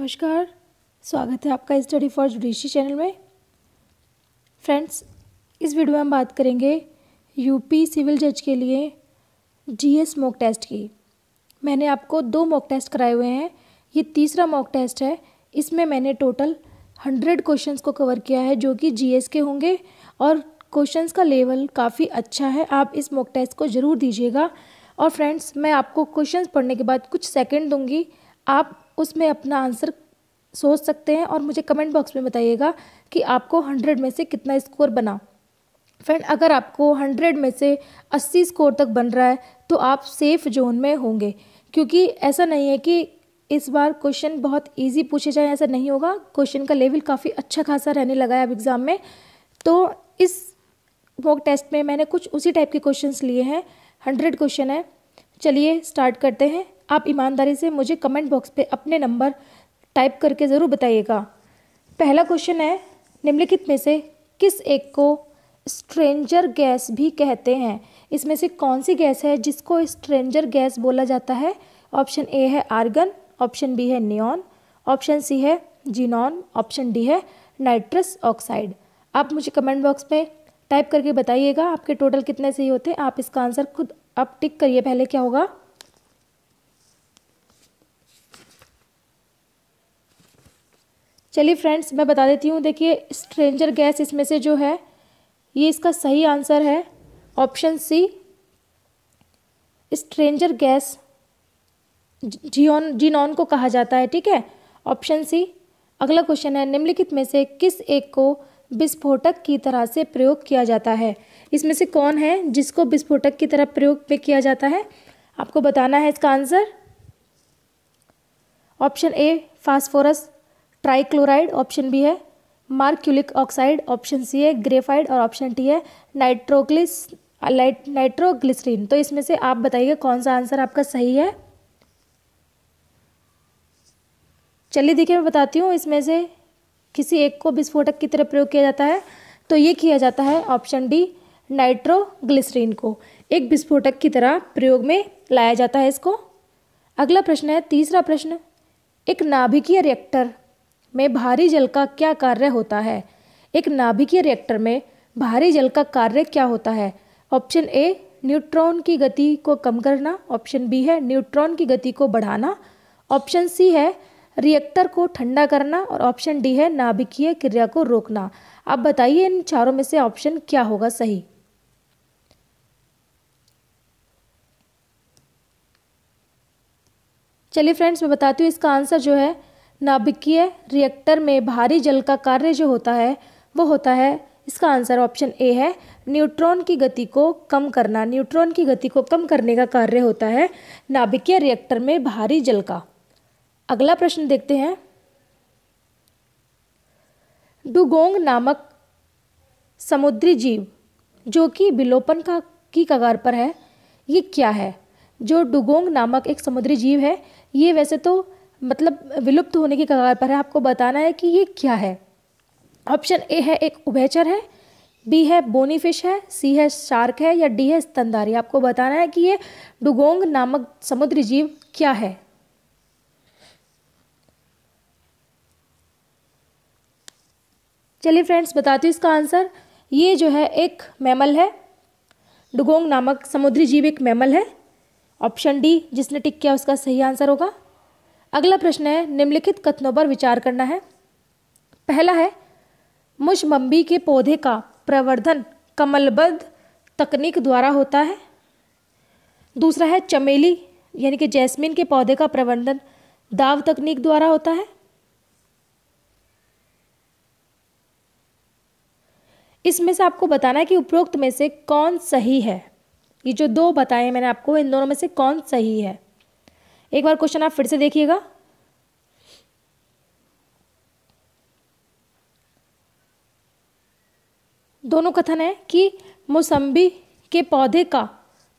नमस्कार स्वागत है आपका स्टडी फॉर जुडिशी चैनल में फ्रेंड्स इस वीडियो में हम बात करेंगे यूपी सिविल जज के लिए जीएस मॉक टेस्ट की मैंने आपको दो मॉक टेस्ट कराए हुए हैं ये तीसरा मॉक टेस्ट है इसमें मैंने टोटल हंड्रेड क्वेश्चंस को कवर किया है जो कि जीएस के होंगे और क्वेश्चंस का लेवल काफ़ी अच्छा है आप इस मॉक टेस्ट को ज़रूर दीजिएगा और फ्रेंड्स मैं आपको क्वेश्चंस पढ़ने के बाद कुछ सेकंड दूंगी आप उसमें अपना आंसर सोच सकते हैं और मुझे कमेंट बॉक्स में बताइएगा कि आपको हंड्रेड में से कितना स्कोर बना फ्रेंड अगर आपको हंड्रेड में से अस्सी स्कोर तक बन रहा है तो आप सेफ जोन में होंगे क्योंकि ऐसा नहीं है कि इस बार क्वेश्चन बहुत इजी पूछे जाए ऐसा नहीं होगा क्वेश्चन का लेवल काफ़ी अच्छा खासा रहने लगा है अब एग्ज़ाम में तो इस मॉक टेस्ट में मैंने कुछ उसी टाइप के क्वेश्चंस लिए हैं हंड्रेड क्वेश्चन है चलिए स्टार्ट करते हैं आप ईमानदारी से मुझे कमेंट बॉक्स पे अपने नंबर टाइप करके ज़रूर बताइएगा पहला क्वेश्चन है निम्नलिखित में से किस एक को स्ट्रेंजर गैस भी कहते हैं इसमें से कौन सी गैस है जिसको स्ट्रेंजर गैस बोला जाता है ऑप्शन ए है आर्गन ऑप्शन बी है नियॉन ऑप्शन सी है जीनॉन ऑप्शन डी है नाइट्रस ऑक्साइड आप मुझे कमेंट बॉक्स में टाइप करके बताइएगा आपके टोटल कितने सही होते हैं आप इसका आंसर खुद आप टिक करिए पहले क्या होगा चलिए फ्रेंड्स मैं बता देती हूँ देखिए स्ट्रेंजर गैस इसमें से जो है ये इसका सही आंसर है option C stranger gas xenon xenon को कहा जाता है ठीक है ऑप्शन सी अगला क्वेश्चन है निम्नलिखित में से किस एक को विस्फोटक की तरह से प्रयोग किया जाता है इसमें से कौन है जिसको विस्फोटक की तरह प्रयोग पे किया जाता है आपको बताना है इसका answer option A phosphorus trichloride option B है मार्क्यूलिक ऑक्साइड ऑप्शन सी है ग्रेफाइड और ऑप्शन टी है नाइट्रोग्लिस नाइट्रोग्लिसरीन तो इसमें से आप बताइए कौन सा आंसर आपका सही है चलिए देखिए मैं बताती हूँ इसमें से किसी एक को विस्फोटक की तरह प्रयोग किया जाता है तो ये किया जाता है ऑप्शन डी नाइट्रोग्लिसरीन को एक विस्फोटक की तरह प्रयोग में लाया जाता है इसको अगला प्रश्न है तीसरा प्रश्न एक नाभिकीय रिएक्टर में भारी जल का क्या कार्य होता है एक नाभिकीय रिएक्टर में भारी जल का कार्य क्या होता है ऑप्शन ए न्यूट्रॉन की गति को कम करना ऑप्शन बी है न्यूट्रॉन की गति को बढ़ाना ऑप्शन सी है रिएक्टर को ठंडा करना और ऑप्शन डी है नाभिकीय क्रिया को रोकना आप बताइए इन चारों में से ऑप्शन क्या होगा सही चलिए फ्रेंड्स मैं बताती हूँ इसका आंसर जो है नाभिकीय रिएक्टर में भारी जल का कार्य जो होता है वो होता है इसका आंसर ऑप्शन ए है न्यूट्रॉन की गति को कम करना न्यूट्रॉन की गति को कम करने का कार्य होता है नाभिकीय रिएक्टर में भारी जल का अगला प्रश्न देखते हैं डुगोंग नामक समुद्री जीव जो कि विलोपन का की कगार पर है ये क्या है जो डुगोंग नामक एक समुद्री जीव है ये वैसे तो मतलब विलुप्त होने की कगार पर है आपको बताना है कि ये क्या है ऑप्शन ए है एक उभयचर है बी है बोनी फिश है सी है शार्क है या डी है स्तनधारी आपको बताना है कि ये डुगोंग नामक समुद्री जीव क्या है चलिए फ्रेंड्स बताती हूँ इसका आंसर ये जो है एक मैमल है डुगोंग नामक समुद्री जीव एक मैमल है ऑप्शन डी जिसने टिक किया उसका सही आंसर होगा अगला प्रश्न है निम्नलिखित कथनों पर विचार करना है पहला है मुशमम्बी के पौधे का प्रवर्धन कमलबद्ध तकनीक द्वारा होता है दूसरा है चमेली यानी कि जैस्मिन के पौधे का प्रवर्धन दाव तकनीक द्वारा होता है इसमें से आपको बताना है कि उपरोक्त में से कौन सही है ये जो दो बताए मैंने आपको इन दोनों में से कौन सही है एक बार क्वेश्चन आप फिर से देखिएगा दोनों कथन है कि मौसम्बी के पौधे का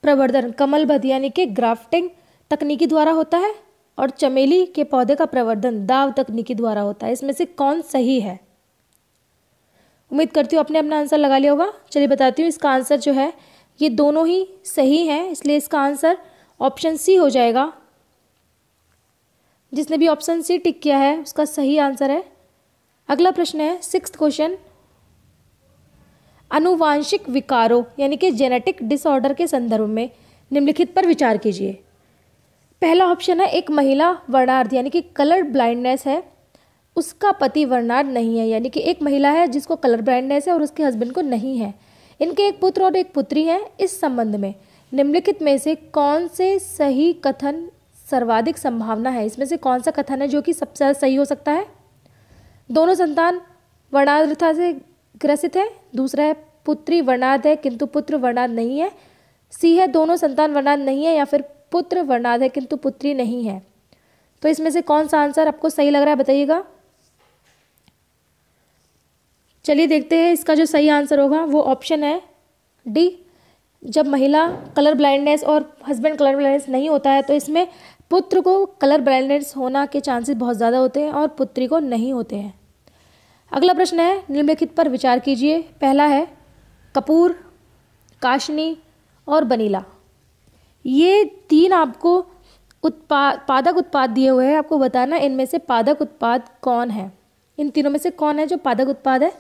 प्रवर्धन भद यानी कि ग्राफ्टिंग तकनीकी द्वारा होता है और चमेली के पौधे का प्रवर्धन दाव तकनीकी द्वारा होता है इसमें से कौन सही है उम्मीद करती हूँ अपने अपना आंसर लगा लिया होगा चलिए बताती हूँ इसका आंसर जो है ये दोनों ही सही हैं इसलिए इसका आंसर ऑप्शन सी हो जाएगा जिसने भी ऑप्शन सी टिक किया है उसका सही आंसर है अगला प्रश्न है सिक्स क्वेश्चन अनुवांशिक विकारों यानी कि जेनेटिक डिसऑर्डर के संदर्भ में निम्नलिखित पर विचार कीजिए पहला ऑप्शन है एक महिला वर्णार्थ यानी कि कलर ब्लाइंडनेस है उसका पति वर्णार्थ नहीं है यानी कि एक महिला है जिसको कलर ब्लाइंडनेस है और उसके हस्बैंड को नहीं है इनके एक पुत्र और एक पुत्री है इस संबंध में निम्नलिखित में से कौन से सही कथन सर्वाधिक संभावना है इसमें से कौन सा कथन है जो कि सबसे ज़्यादा सही हो सकता है दोनों संतान वर्णाद्रता से ग्रसित है दूसरा है पुत्री वर्णाद है किंतु पुत्र वर्णाद नहीं है सी है दोनों संतान वर्णाद नहीं है या फिर पुत्र वर्णाद है किंतु पुत्री नहीं है तो इसमें से कौन सा आंसर आपको सही लग रहा है बताइएगा चलिए देखते हैं इसका जो सही आंसर होगा वो ऑप्शन है डी जब महिला कलर ब्लाइंडनेस और हस्बैंड कलर ब्लाइंडनेस नहीं होता है तो इसमें पुत्र को कलर ब्लाइंडनेस होना के चांसेस बहुत ज़्यादा होते हैं और पुत्री को नहीं होते हैं अगला प्रश्न है निम्नलिखित पर विचार कीजिए पहला है कपूर काशनी और बनीला ये तीन आपको उत्पाद पादक उत्पाद दिए हुए हैं आपको बताना इनमें से पादक उत्पाद कौन है इन तीनों में से कौन है जो पादक उत्पाद है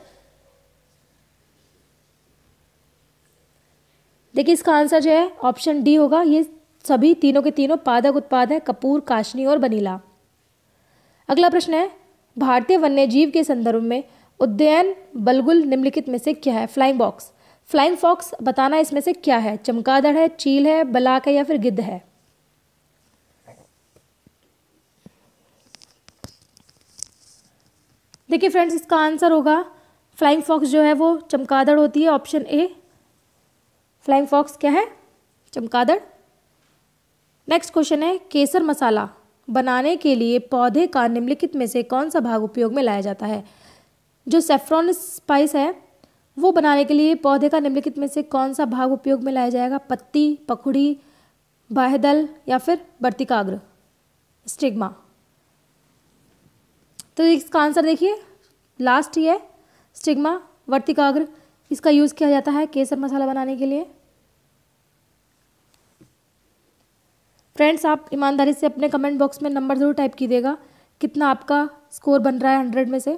देखिए इसका आंसर जो है ऑप्शन डी होगा ये सभी तीनों के तीनों पादक उत्पाद हैं कपूर काशनी और बनीला अगला प्रश्न है भारतीय वन्य जीव के संदर्भ में उद्यन बलगुल निम्नलिखित में से क्या है फ्लाइंग बॉक्स फ्लाइंग फॉक्स बताना इसमें से क्या है चमकादड़ है चील है बलाक है या फिर गिद्ध है देखिए फ्रेंड्स इसका आंसर होगा फ्लाइंग फॉक्स जो है वो चमकादड़ होती है ऑप्शन ए फ्लाइंग फॉक्स क्या है चमकादड़ नेक्स्ट क्वेश्चन है केसर मसाला बनाने के लिए पौधे का निम्नलिखित में से कौन सा भाग उपयोग में लाया जाता है जो सेफ्रॉन स्पाइस है वो बनाने के लिए पौधे का निम्नलिखित में से कौन सा भाग उपयोग में लाया जाएगा पत्ती पखुड़ी बाहदल या फिर बर्तिकाग्र स्टिग्मा तो इसका आंसर देखिए लास्ट ही है स्टिग्मा वर्तिकाग्र इसका यूज़ किया जाता है केसर मसाला बनाने के लिए फ्रेंड्स आप ईमानदारी से अपने कमेंट बॉक्स में नंबर ज़रूर टाइप कीजिएगा कितना आपका स्कोर बन रहा है हंड्रेड में से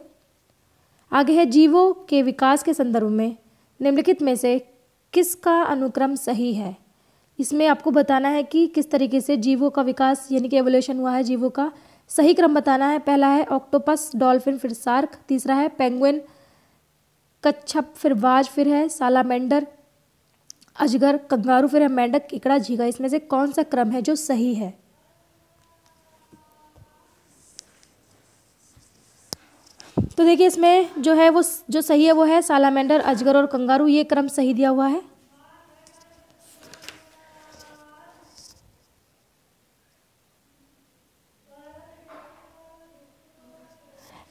आगे है जीवो के विकास के संदर्भ में निम्नलिखित में से किसका अनुक्रम सही है इसमें आपको बताना है कि किस तरीके से जीवों का विकास यानी कि एवोल्यूशन हुआ है जीवों का सही क्रम बताना है पहला है ऑक्टोपस डॉल्फिन फिर सार्क तीसरा है पेंगुइन कच्छप फिर वाज फिर है सालामेंडर अजगर कंगारू फिर है मेंढक केकड़ा जीगा इसमें से कौन सा क्रम है जो सही है तो देखिए इसमें जो है वो जो सही है वो है सालामेंडर अजगर और कंगारू ये क्रम सही दिया हुआ है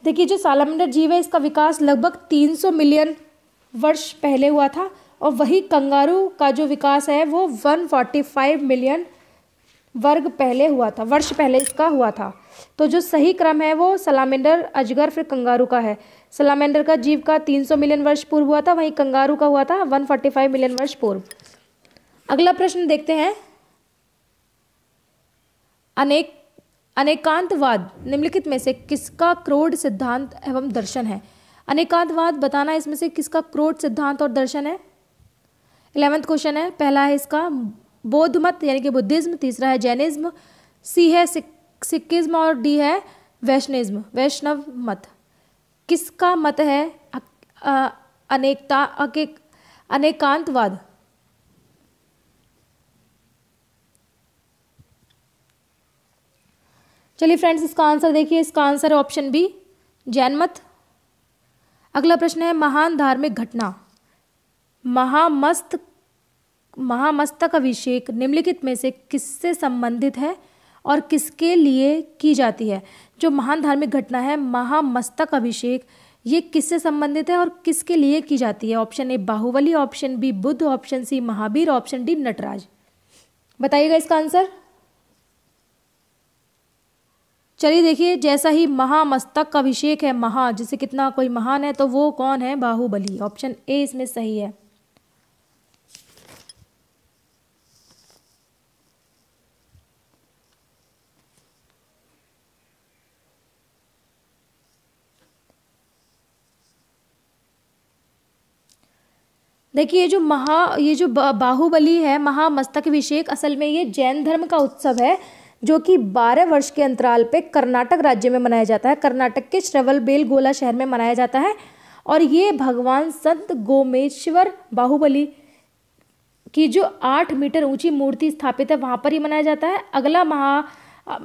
देखिए जो सालामेंडर जीव है इसका विकास लगभग 300 मिलियन वर्ष पहले हुआ था और वही कंगारू का जो विकास है वो 145 मिलियन वर्ग पहले हुआ था वर्ष पहले इसका हुआ था तो जो सही क्रम है वो सलामेंडर अजगर फिर कंगारू का है सलामेंडर का जीव का 300 मिलियन वर्ष पूर्व हुआ था वहीं कंगारू का हुआ था 145 मिलियन वर्ष पूर्व अगला प्रश्न देखते हैं अनेक अनेकांतवाद निम्नलिखित में से किसका क्रोड सिद्धांत एवं दर्शन है अनेकांतवाद बताना इसमें से किसका क्रोध सिद्धांत और दर्शन है इलेवंथ क्वेश्चन है पहला है इसका बौद्ध मत यानी कि बुद्धिज्म तीसरा है जैनिज्म सी है सिक, सिक्किज्म और डी है वैष्णिज्म वैष्णव मत किसका मत है अनेकता अके अनेकांतवाद चलिए फ्रेंड्स इसका आंसर देखिए इसका आंसर ऑप्शन बी जैन मत अगला प्रश्न है महान धार्मिक घटना महामस्त महामस्तक अभिषेक निम्नलिखित में से किससे संबंधित है और किसके लिए की जाती है जो महान धार्मिक घटना है महामस्तक अभिषेक ये किससे संबंधित है और किसके लिए की जाती है option A Bahubali option B Buddha option C Mahavir option D Nataraja बताइएगा इसका आंसर चलिए देखिए जैसा ही महामस्तक का अभिषेक है महा जिसे कितना कोई महान है तो वो कौन है बाहुबली ऑप्शन ए इसमें सही है देखिए ये जो महा ये जो बाहुबली है महामस्तक अभिषेक असल में ये जैन धर्म का उत्सव है जो कि 12 वर्ष के अंतराल पे कर्नाटक राज्य में मनाया जाता है कर्नाटक के श्रवल बेल गोला शहर में मनाया जाता है और ये भगवान संत गोमेश्वर बाहुबली की जो आठ मीटर ऊंची मूर्ति स्थापित है वहाँ पर ही मनाया जाता है अगला महा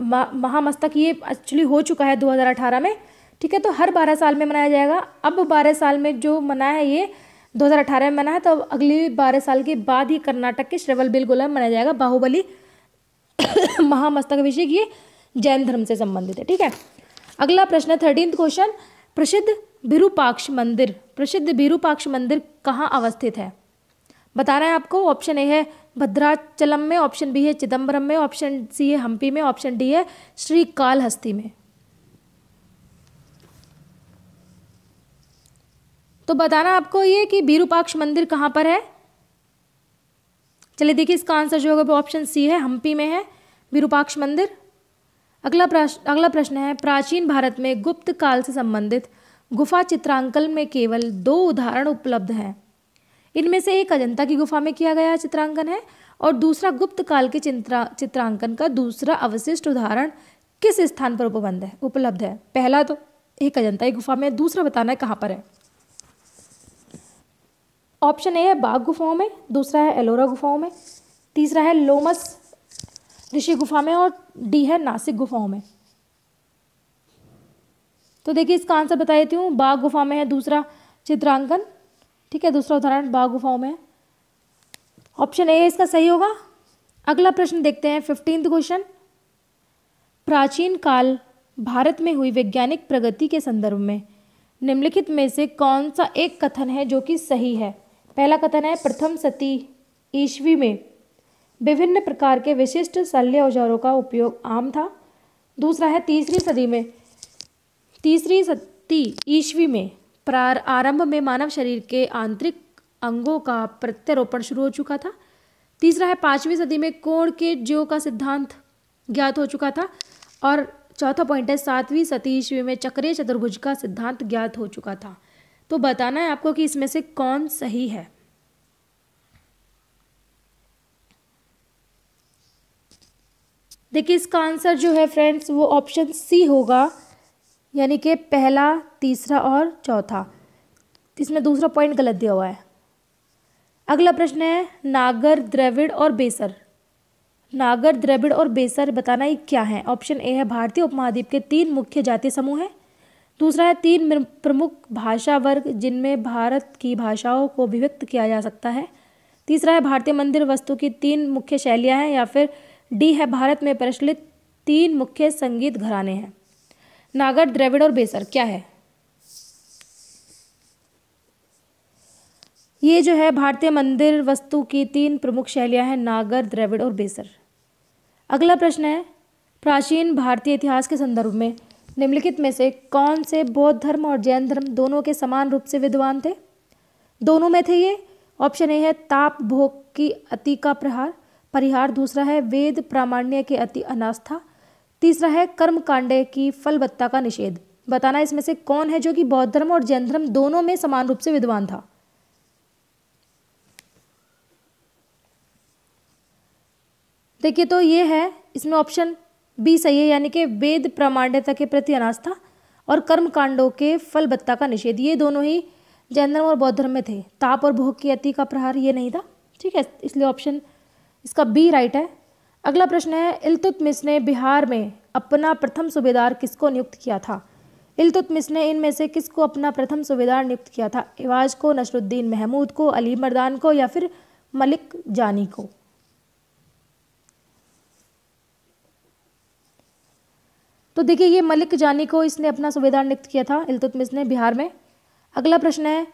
महामस्तक ये एक्चुअली हो चुका है 2018 में ठीक है तो हर बारह साल में मनाया जाएगा अब बारह साल में जो मनाया है ये 2018 में मना है तो अगली बारह साल के बाद ही कर्नाटक के श्रवल बेलगोला में मनाया जाएगा बाहुबली महामस्तक विषय ये जैन धर्म से संबंधित है ठीक है अगला प्रश्न है थर्टीन क्वेश्चन प्रसिद्ध बिरूपाक्ष मंदिर प्रसिद्ध भिरुपाक्ष मंदिर कहाँ अवस्थित है बता रहे हैं आपको ऑप्शन ए है भद्राचलम में ऑप्शन बी है चिदम्बरम में ऑप्शन सी है हम्पी में ऑप्शन डी है श्री कालहस्ती में तो बताना आपको ये कि बीरूपाक्ष मंदिर कहाँ पर है चलिए देखिए इसका आंसर जो होगा ऑप्शन सी है हम्पी में है विरूपाक्ष मंदिर अगला प्रश्न अगला प्रश्न है प्राचीन भारत में गुप्त काल से संबंधित गुफा चित्रांकन में केवल दो उदाहरण उपलब्ध हैं इनमें से एक अजंता की गुफा में किया गया चित्रांकन है और दूसरा गुप्त काल के चित्रा चित्रांकन का दूसरा अवशिष्ट उदाहरण किस स्थान पर उपबंध है उपलब्ध है पहला तो एक अजंता की गुफा में दूसरा बताना है कहाँ पर है ऑप्शन ए है बाघ गुफाओं में दूसरा है एलोरा गुफाओं में तीसरा है लोमस ऋषि गुफा में और डी है नासिक गुफाओं में तो देखिए इसका आंसर बता देती हूँ बाघ गुफा में है दूसरा चित्रांकन ठीक है दूसरा उदाहरण बाघ गुफाओं में है ऑप्शन ए इसका सही होगा अगला प्रश्न देखते हैं फिफ्टींथ क्वेश्चन प्राचीन काल भारत में हुई वैज्ञानिक प्रगति के संदर्भ में निम्नलिखित में से कौन सा एक कथन है जो कि सही है पहला कथन है प्रथम सती ईस्वी में विभिन्न प्रकार के विशिष्ट शल्य औजारों का उपयोग आम था दूसरा है तीसरी सदी में तीसरी सती ईस्वी में प्रार आरंभ में मानव शरीर के आंतरिक अंगों का प्रत्यारोपण शुरू हो चुका था तीसरा है पाँचवीं सदी में कोण के ज्यो का सिद्धांत ज्ञात हो चुका था और चौथा पॉइंट है सातवीं सती ईस्वी में चक्रीय चतुर्भुज का सिद्धांत ज्ञात हो चुका था तो बताना है आपको कि इसमें से कौन सही है देखिए इसका आंसर जो है फ्रेंड्स वो ऑप्शन सी होगा यानी कि पहला तीसरा और चौथा इसमें दूसरा पॉइंट गलत दिया हुआ है अगला प्रश्न है नागर द्रविड़ और बेसर नागर द्रविड़ और बेसर बताना ये क्या है ऑप्शन ए है भारतीय उपमहाद्वीप के तीन मुख्य जाति समूह हैं दूसरा है तीन प्रमुख भाषा वर्ग जिनमें भारत की भाषाओं को अभिव्यक्त किया जा सकता है तीसरा है भारतीय मंदिर वस्तु की तीन मुख्य शैलियाँ हैं या फिर डी है भारत में प्रचलित तीन मुख्य संगीत घराने हैं नागर द्रविड़ और बेसर क्या है ये जो है भारतीय मंदिर वस्तु की तीन प्रमुख शैलियाँ हैं नागर द्रविड़ और बेसर अगला प्रश्न है प्राचीन भारतीय इतिहास के संदर्भ में निम्नलिखित में से कौन से बौद्ध धर्म और जैन धर्म दोनों के समान रूप से विद्वान थे दोनों में थे ये ऑप्शन ए है ताप भोग की अति का प्रहार परिहार दूसरा है वेद प्रामाण्य के अति अनास्था तीसरा है कर्म कांडे की फलवत्ता का निषेध बताना इसमें से कौन है जो कि बौद्ध धर्म और जैन धर्म दोनों में समान रूप से विद्वान था देखिए तो ये है इसमें ऑप्शन बी सही है यानी कि वेद प्रामाण्यता के प्रति अनास्था और कर्म कांडों के फलबत्ता का निषेध ये दोनों ही जैन धर्म और बौद्ध धर्म में थे ताप और भोग की अति का प्रहार ये नहीं था ठीक है इसलिए ऑप्शन इसका बी राइट है अगला प्रश्न है इलतुतमिस ने बिहार में अपना प्रथम सूबेदार किसको नियुक्त किया था इलतुतमिस ने इनमें से किसको अपना प्रथम सूबेदार नियुक्त किया था इवाज को नसरुद्दीन महमूद को अली मर्दान को या फिर मलिक जानी को तो देखिए ये मलिक जानी को इसने अपना सुविधा नियुक्त किया था इलतुतमिस ने बिहार में अगला प्रश्न है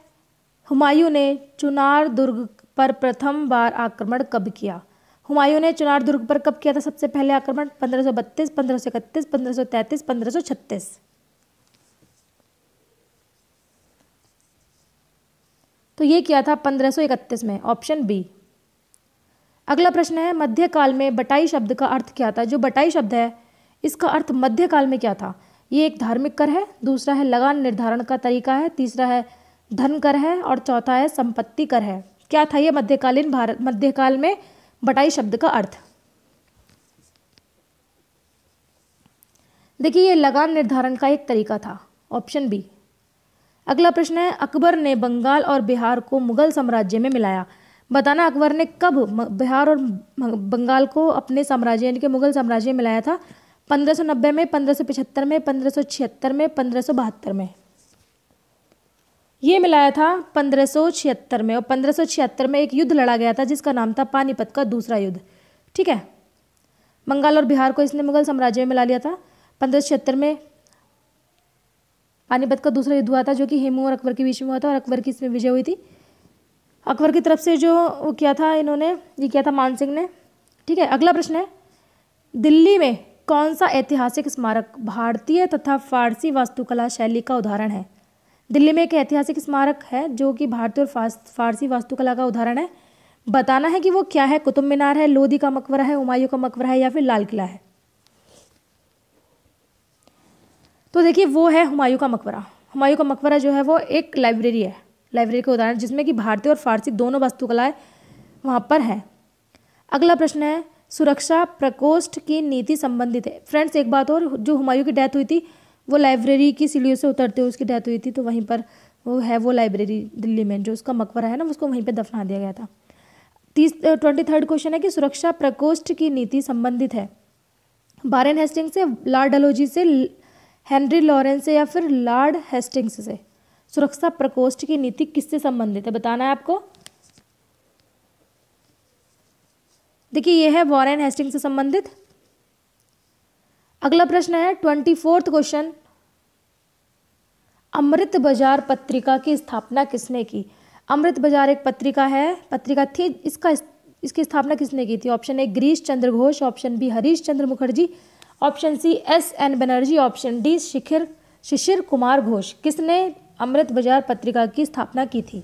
हुमायूं ने चुनार दुर्ग पर प्रथम बार आक्रमण कब किया हुमायूं ने चुनार दुर्ग पर कब किया था सबसे पहले आक्रमण पंद्रह पंद्रह पंद्रह सौ सौ सौ बत्तीस इकतीस तैंतीस पंद्रह सौ छत्तीस तो ये किया था पंद्रह सौ इकतीस में ऑप्शन बी अगला प्रश्न है मध्यकाल में बटाई शब्द का अर्थ क्या था जो बटाई शब्द है इसका अर्थ मध्यकाल में क्या था ये एक धार्मिक कर है दूसरा है लगान निर्धारण का तरीका है तीसरा है धन कर है और चौथा है संपत्ति कर है क्या था ये मध्यकालीन भारत मध्यकाल में बटाई शब्द का अर्थ देखिए ये लगान निर्धारण का एक तरीका था ऑप्शन बी अगला प्रश्न है अकबर ने बंगाल और बिहार को मुगल साम्राज्य में मिलाया बताना अकबर ने कब बिहार और बंगाल को अपने साम्राज्य यानी कि मुगल साम्राज्य में मिलाया था पंद्रह सौ नब्बे में पंद्रह सौ में पंद्रह सौ छिहत्तर में पंद्रह सौ बहत्तर में ये मिलाया था पंद्रह सौ छिहत्तर में और पंद्रह सौ छिहत्तर में एक युद्ध लड़ा गया था जिसका नाम था पानीपत का दूसरा युद्ध ठीक है बंगाल और बिहार को इसने मुगल साम्राज्य में मिला लिया था पंद्रह सौ छिहत्तर में पानीपत का दूसरा युद्ध हुआ था जो कि हेमू और अकबर के बीच में हुआ था और अकबर की इसमें विजय हुई थी अकबर की तरफ से जो वो किया था इन्होंने ये किया था मानसिंह ने ठीक है अगला प्रश्न है दिल्ली में कौन सा ऐतिहासिक स्मारक भारतीय तथा फारसी वास्तुकला शैली का उदाहरण है दिल्ली में एक ऐतिहासिक स्मारक है जो कि भारतीय और फारसी वास्तुकला का उदाहरण है बताना है कि वो क्या है कुतुब मीनार है लोधी का मकबरा है हुमायूं का मकबरा है या फिर लाल किला है तो देखिए वो है हुमायूं का मकबरा हुमायूं का मकबरा जो है वो एक लाइब्रेरी है लाइब्रेरी का उदाहरण जिसमें कि भारतीय और फारसी दोनों वास्तुकलाएँ वहाँ पर हैं अगला प्रश्न है सुरक्षा प्रकोष्ठ की नीति संबंधित है फ्रेंड्स एक बात और जो हुमायूं की डेथ हुई थी वो लाइब्रेरी की सीढ़ियों से उतरते हुए उसकी डेथ हुई थी तो वहीं पर वो है वो लाइब्रेरी दिल्ली में जो उसका मकबरा है ना उसको वहीं पर दफना दिया गया था तीस ट्वेंटी थर्ड क्वेश्चन है कि सुरक्षा प्रकोष्ठ की नीति संबंधित है बारेन हेस्टिंग से लॉर्ड डलोजी से हेनरी लॉरेंस से या फिर लॉर्ड हेस्टिंग्स से सुरक्षा प्रकोष्ठ की नीति किससे संबंधित है बताना है आपको देखिए ये है वॉरेन हेस्टिंग से संबंधित अगला प्रश्न है ट्वेंटी फोर्थ क्वेश्चन अमृत बाजार पत्रिका की स्थापना किसने की अमृत बाजार एक पत्रिका है पत्रिका थी इसका इसकी स्थापना किसने की थी option A Girish Chandra Ghosh option B Harish Chandra Mukherjee option C S N Banerjee option D शिखिर शिशिर कुमार घोष किसने अमृत बाजार पत्रिका की स्थापना की थी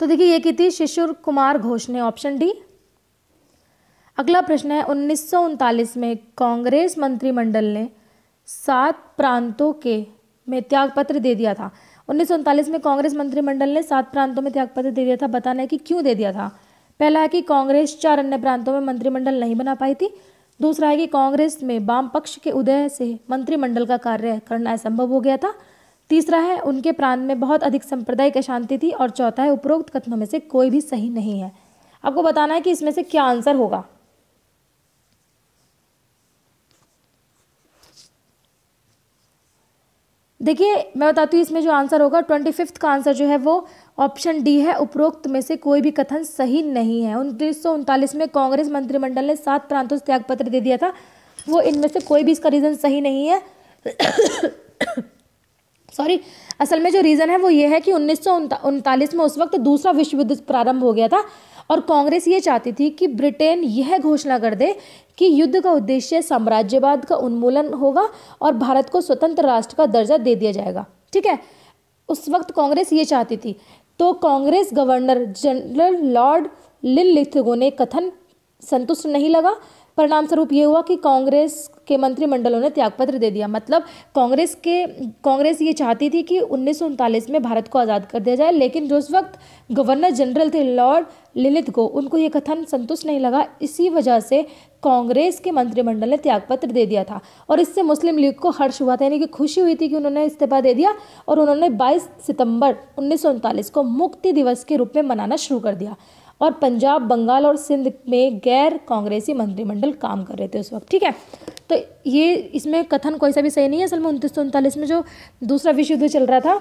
तो देखिए ये की थी शिशुर कुमार घोष ने ऑप्शन डी अगला प्रश्न है उन्नीस में कांग्रेस मंत्रिमंडल ने सात प्रांतों के में त्यागपत्र दे दिया था उन्नीस में कांग्रेस मंत्रिमंडल ने सात प्रांतों में त्यागपत्र दे दिया था बताना है कि क्यों दे दिया था पहला है कि कांग्रेस चार अन्य प्रांतों में मंत्रिमंडल नहीं बना पाई थी दूसरा है कि कांग्रेस में वाम पक्ष के उदय से मंत्रिमंडल का कार्य करना असंभव हो गया था तीसरा है उनके प्रांत में बहुत अधिक सांप्रदायिक अशांति थी और चौथा है उपरोक्त कथनों में से कोई भी सही नहीं है आपको बताना है कि इसमें से क्या आंसर होगा देखिए मैं बताती हूँ इसमें जो आंसर होगा ट्वेंटी फिफ्थ का आंसर जो है वो ऑप्शन डी है उपरोक्त में से कोई भी कथन सही नहीं है उनतालीस में कांग्रेस मंत्रिमंडल ने सात प्रांतों से त्यागपत्र दे दिया था वो इनमें से कोई भी इसका रीज़न सही नहीं है सॉरी असल में जो रीज़न है वो ये है कि उन्नीस में उस वक्त दूसरा विश्व युद्ध प्रारंभ हो गया था और कांग्रेस ये चाहती थी कि ब्रिटेन यह घोषणा कर दे कि युद्ध का उद्देश्य साम्राज्यवाद का उन्मूलन होगा और भारत को स्वतंत्र राष्ट्र का दर्जा दे दिया जाएगा ठीक है उस वक्त कांग्रेस ये चाहती थी तो Congress governor general Lord Linlithgow ने कथन संतुष्ट नहीं लगा परिणाम स्वरूप ये हुआ कि कांग्रेस के मंत्रिमंडलों ने त्यागपत्र दे दिया मतलब कांग्रेस के कांग्रेस ये चाहती थी कि उन्नीस में भारत को आज़ाद कर दिया जाए लेकिन जो उस वक्त गवर्नर जनरल थे लॉर्ड लिलित को उनको ये कथन संतुष्ट नहीं लगा इसी वजह से कांग्रेस के मंत्रिमंडल ने त्यागपत्र दे दिया था और इससे मुस्लिम लीग को हर्ष हुआ था यानी कि खुशी हुई थी कि उन्होंने इस्तीफा दे दिया और उन्होंने 22 सितंबर उन्नीस को मुक्ति दिवस के रूप में मनाना शुरू कर दिया और पंजाब बंगाल और सिंध में गैर कांग्रेसी मंत्रिमंडल काम कर रहे थे उस वक्त ठीक है तो ये इसमें कथन कोई सा भी सही नहीं है असल में उनतीस सौ उनतालीस में जो दूसरा विश्व युद्ध चल रहा था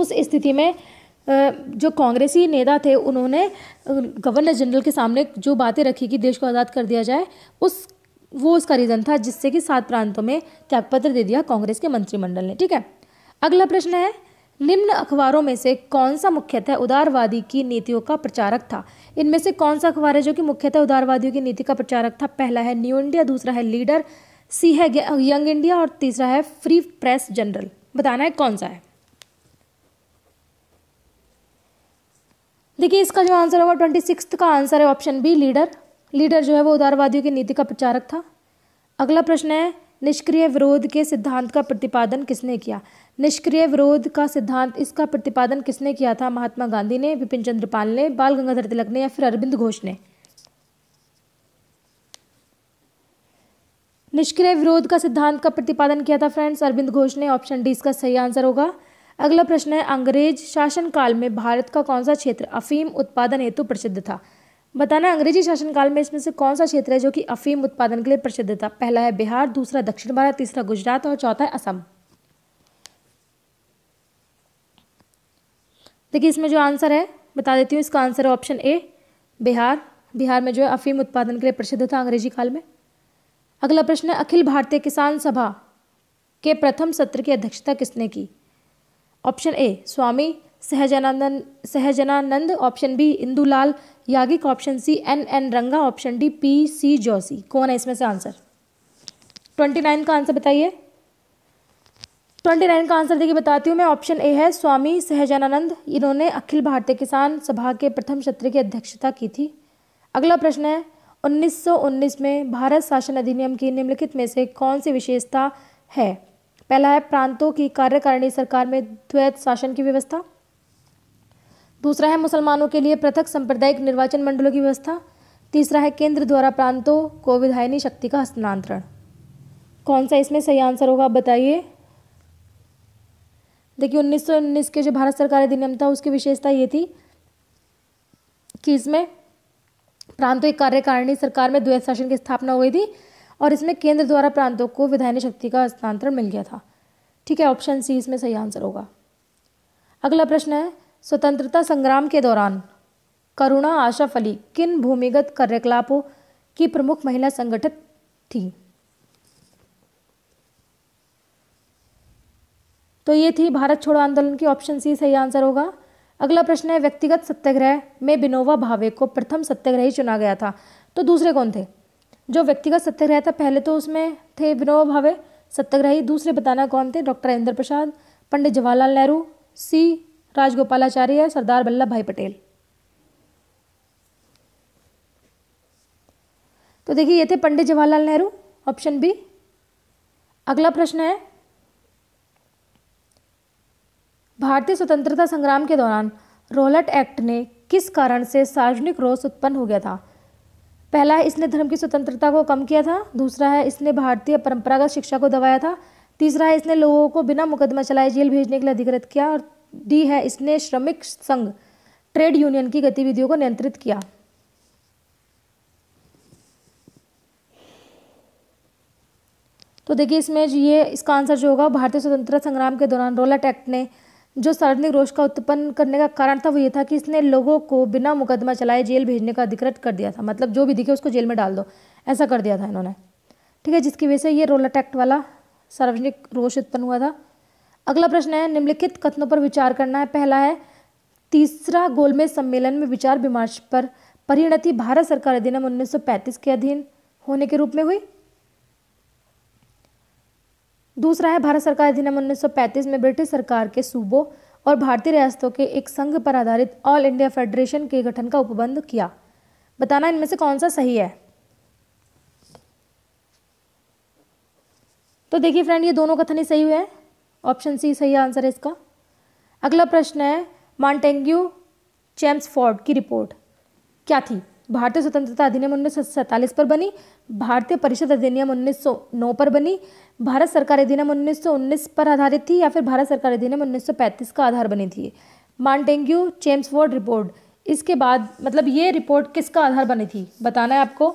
उस स्थिति में जो कांग्रेसी नेता थे उन्होंने गवर्नर जनरल के सामने जो बातें रखी कि देश को आज़ाद कर दिया जाए उस वो उसका रीज़न था जिससे कि सात प्रांतों में त्यागपत्र दे दिया कांग्रेस के मंत्रिमंडल ने ठीक है अगला प्रश्न है निम्न अखबारों में से कौन सा मुख्यतः उदारवादी की नीतियों का प्रचारक था इनमें से कौन सा अखबार है जो कि मुख्यतः उदारवादियों की नीति का प्रचारक था पहला है न्यू इंडिया दूसरा है लीडर सी है यंग इंडिया और तीसरा है फ्री प्रेस जनरल बताना है कौन सा है देखिए इसका जो आंसर होगा ट्वेंटी सिक्स का आंसर है ऑप्शन बी लीडर लीडर जो है वो उदारवादियों की नीति का प्रचारक था अगला प्रश्न है निष्क्रिय विरोध के सिद्धांत का प्रतिपादन किसने किया निष्क्रिय विरोध का सिद्धांत इसका प्रतिपादन किसने किया था महात्मा गांधी ने विपिन चंद्र पाल ने बाल गंगाधर तिलक ने या फिर अरविंद घोष ने निष्क्रिय विरोध का सिद्धांत का प्रतिपादन किया था फ्रेंड्स अरविंद घोष ने ऑप्शन डी इसका सही आंसर होगा अगला प्रश्न है अंग्रेज शासनकाल में भारत का कौन सा क्षेत्र अफीम उत्पादन हेतु प्रसिद्ध था बताना अंग्रेजी शासनकाल में इसमें से कौन सा क्षेत्र है जो कि अफीम उत्पादन के लिए प्रसिद्ध था पहला है बिहार दूसरा दक्षिण भारत तीसरा गुजरात और चौथा है असम देखिए इसमें जो आंसर है बता देती हूँ इसका आंसर है ऑप्शन ए बिहार बिहार में जो है अफीम उत्पादन के लिए प्रसिद्ध था अंग्रेजी काल में अगला प्रश्न है अखिल भारतीय किसान सभा के प्रथम सत्र की अध्यक्षता किसने की option A Swami Sahajanand Sahajanand option B Indulal यागिक option C N N Ranga option D P C Joshi कौन है इसमें से आंसर ट्वेंटी नाइन का आंसर बताइए ट्वेंटी नाइन का आंसर देखिए बताती हूँ मैं ऑप्शन ए है स्वामी सहजानंद इन्होंने अखिल भारतीय किसान सभा के प्रथम सत्र की अध्यक्षता की थी अगला प्रश्न है 1919 में भारत शासन अधिनियम की निम्नलिखित में से कौन सी विशेषता है पहला है प्रांतों की कार्यकारिणी सरकार में द्वैत शासन की व्यवस्था दूसरा है मुसलमानों के लिए पृथक सांप्रदायिक निर्वाचन मंडलों की व्यवस्था तीसरा है केंद्र द्वारा प्रांतों को विधायनी शक्ति का हस्तांतरण कौन सा इसमें सही आंसर होगा आप बताइए देखिए 1919 के जो भारत सरकार अधिनियम था उसकी विशेषता ये थी कि इसमें प्रांतों की कार्यकारिणी सरकार में द्वैत शासन की स्थापना हुई थी और इसमें केंद्र द्वारा प्रांतों को विधायनी शक्ति का हस्तांतरण मिल गया था ठीक है ऑप्शन सी इसमें सही आंसर होगा अगला प्रश्न है स्वतंत्रता संग्राम के दौरान करुणा आशफ अली किन भूमिगत कार्यकलापों की प्रमुख महिला संगठित थी तो ये थी भारत छोड़ो आंदोलन की ऑप्शन सी सही आंसर होगा अगला प्रश्न है व्यक्तिगत सत्याग्रह में बिनोवा भावे को प्रथम सत्याग्रही चुना गया था तो दूसरे कौन थे जो व्यक्तिगत सत्याग्रह था पहले तो उसमें थे बिनोवा भावे सत्याग्रही दूसरे बताना कौन थे डॉक्टर इंद्र प्रसाद पंडित जवाहरलाल नेहरू सी राजगोपालाचार्य है सरदार वल्लभ भाई पटेल तो देखिए ये थे पंडित जवाहरलाल नेहरू ऑप्शन बी अगला प्रश्न है भारतीय स्वतंत्रता संग्राम के दौरान रोलट एक्ट ने किस कारण से सार्वजनिक रोष उत्पन्न हो गया था पहला है इसने धर्म की स्वतंत्रता को कम किया था दूसरा है इसने भारतीय परंपरागत शिक्षा को दबाया था तीसरा है इसने लोगों को बिना मुकदमा चलाए जेल भेजने के लिए अधिकृत किया और डी है इसने श्रमिक संघ ट्रेड यूनियन की गतिविधियों को नियंत्रित किया तो देखिए इसमें ये इसका आंसर जो होगा भारतीय स्वतंत्रता संग्राम के दौरान रोलट एक्ट ने जो सार्वजनिक रोष का उत्पन्न करने का कारण था वो ये था कि इसने लोगों को बिना मुकदमा चलाए जेल भेजने का अधिकृत कर दिया था मतलब जो भी दिखे उसको जेल में डाल दो ऐसा कर दिया था इन्होंने ठीक है जिसकी वजह से ये रोलट एक्ट वाला सार्वजनिक रोष उत्पन्न हुआ था अगला प्रश्न है निम्नलिखित कथनों पर विचार करना है पहला है तीसरा गोलमेज सम्मेलन में विचार विमर्श पर परिणति भारत सरकार अधिनियम 1935 के अधीन होने के रूप में हुई दूसरा है भारत सरकार अधिनियम 1935 में ब्रिटिश सरकार के सूबों और भारतीय रियासतों के एक संघ पर आधारित ऑल इंडिया फेडरेशन के गठन का उपबंध किया बताना इनमें से कौन सा सही है तो देखिए फ्रेंड ये दोनों कथन ही सही हुए हैं ऑप्शन सी सही आंसर है इसका अगला प्रश्न है मांटेंग्यू फोर्ड की रिपोर्ट क्या थी भारतीय स्वतंत्रता अधिनियम उन्नीस सौ सैंतालीस पर बनी भारतीय परिषद अधिनियम उन्नीस सौ नौ पर बनी भारत सरकार अधिनियम उन्नीस सौ उन्नीस पर आधारित थी या फिर भारत सरकार अधिनियम उन्नीस सौ पैंतीस का आधार बनी थी चेम्स चेम्सफोर्ड रिपोर्ट इसके बाद मतलब ये रिपोर्ट किसका आधार बनी थी बताना है आपको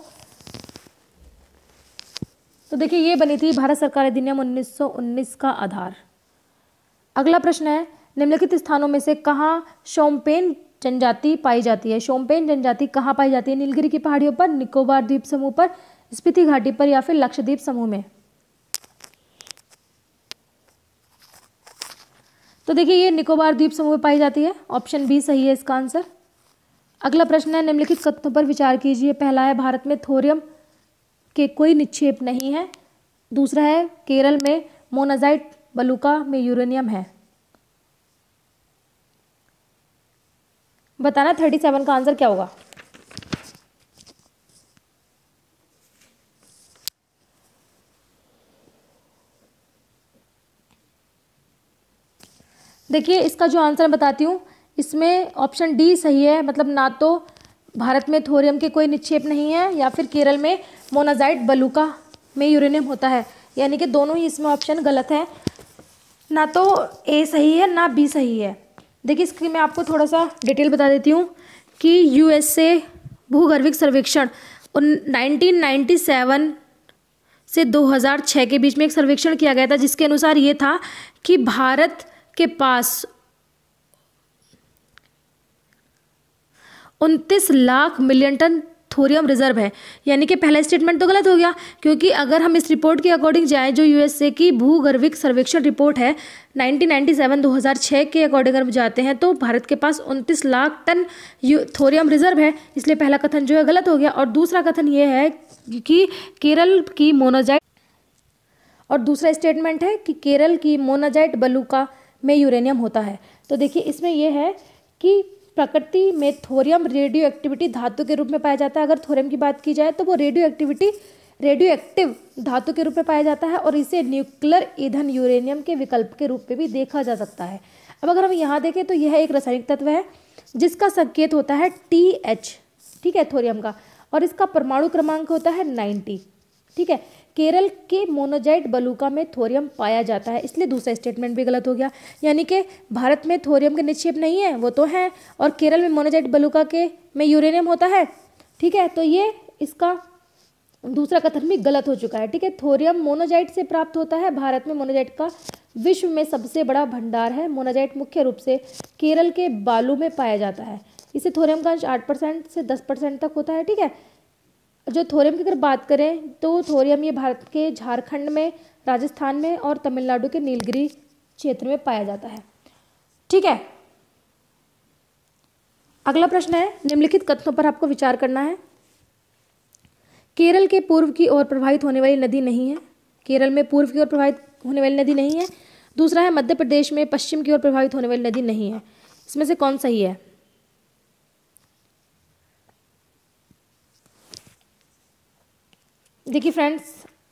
तो देखिए ये बनी थी भारत सरकार अधिनियम उन्नीस सौ उन्नीस का आधार अगला प्रश्न है निम्नलिखित स्थानों में से कहाँ शोम्पेन जनजाति पाई जाती है शोम्पेन जनजाति कहाँ पाई जाती है नीलगिरी की पहाड़ियों पर निकोबार द्वीप समूह पर स्पीति घाटी पर या फिर लक्षद्वीप समूह में तो देखिए ये निकोबार द्वीप समूह में पाई जाती है ऑप्शन बी सही है इसका आंसर अगला प्रश्न है निम्नलिखित तथ्यों पर विचार कीजिए पहला है भारत में थोरियम के कोई निक्षेप नहीं है दूसरा है केरल में मोनाजाइट बलुका में यूरेनियम है बताना थर्टी सेवन का आंसर क्या होगा देखिए इसका जो आंसर बताती हूँ इसमें ऑप्शन डी सही है मतलब ना तो भारत में थोरियम के कोई निक्षेप नहीं है या फिर केरल में मोनाजाइट बलूका में यूरेनियम होता है यानी कि दोनों ही इसमें ऑप्शन गलत है ना तो ए सही है ना बी सही है देखिए इसकी मैं आपको थोड़ा सा डिटेल बता देती हूँ कि यूएसए भूगर्भिक सर्वेक्षण 1997 से 2006 के बीच में एक सर्वेक्षण किया गया था जिसके अनुसार ये था कि भारत के पास उनतीस lakh million ton thorium reserve है यानी कि पहला स्टेटमेंट तो गलत हो गया क्योंकि अगर हम इस रिपोर्ट के अकॉर्डिंग जाएँ जो यूएसए की भूगर्भिक सर्वेक्षण रिपोर्ट है 1997-2006 के अकॉर्डिंग अगर जाते हैं तो भारत के पास उनतीस लाख टन थोरियम रिजर्व है इसलिए पहला कथन जो है गलत हो गया और दूसरा कथन ये है कि केरल की मोनोजाइट और दूसरा स्टेटमेंट है कि केरल की मोनाजाइट बलूका में यूरेनियम होता है तो देखिए इसमें यह है कि प्रकृति में थोरियम रेडियो एक्टिविटी धातु के रूप में पाया जाता है अगर थोरियम की बात की जाए तो वो रेडियो एक्टिविटी रेडियो एक्टिव धातु के रूप में पाया जाता है और इसे न्यूक्लियर ईंधन यूरेनियम के विकल्प के रूप में भी देखा जा सकता है अब अगर हम यहाँ देखें तो यह एक रासायनिक तत्व है जिसका संकेत होता है टी एच ठीक है थोरियम का और इसका परमाणु क्रमांक होता है नाइन्टी ठीक है केरल के मोनोजाइट बलूका में थोरियम पाया जाता है इसलिए दूसरा स्टेटमेंट भी गलत हो गया यानी कि भारत में थोरियम के निक्षेप नहीं है वो तो हैं और केरल में मोनोजाइट बलूका के में यूरेनियम होता है ठीक है तो ये इसका दूसरा कथन भी गलत हो चुका है ठीक है थोरियम मोनोजाइट से प्राप्त होता है भारत में मोनोजाइट का विश्व में सबसे बड़ा भंडार है मोनोजाइट मुख्य रूप से केरल के बालू में पाया जाता है इसे थोरियम का अंश आठ परसेंट से दस परसेंट तक होता है ठीक है जो थोरियम की अगर बात करें तो थोरियम ये भारत के झारखंड में राजस्थान में और तमिलनाडु के नीलगिरी क्षेत्र में पाया जाता है ठीक है अगला प्रश्न है निम्नलिखित कथनों पर आपको विचार करना है केरल के पूर्व की ओर प्रभावित होने वाली नदी नहीं है केरल में पूर्व की ओर प्रभावित होने वाली नदी नहीं है दूसरा है मध्य प्रदेश में पश्चिम की ओर प्रभावित होने वाली नदी नहीं है इसमें से कौन सही है देखिए फ्रेंड्स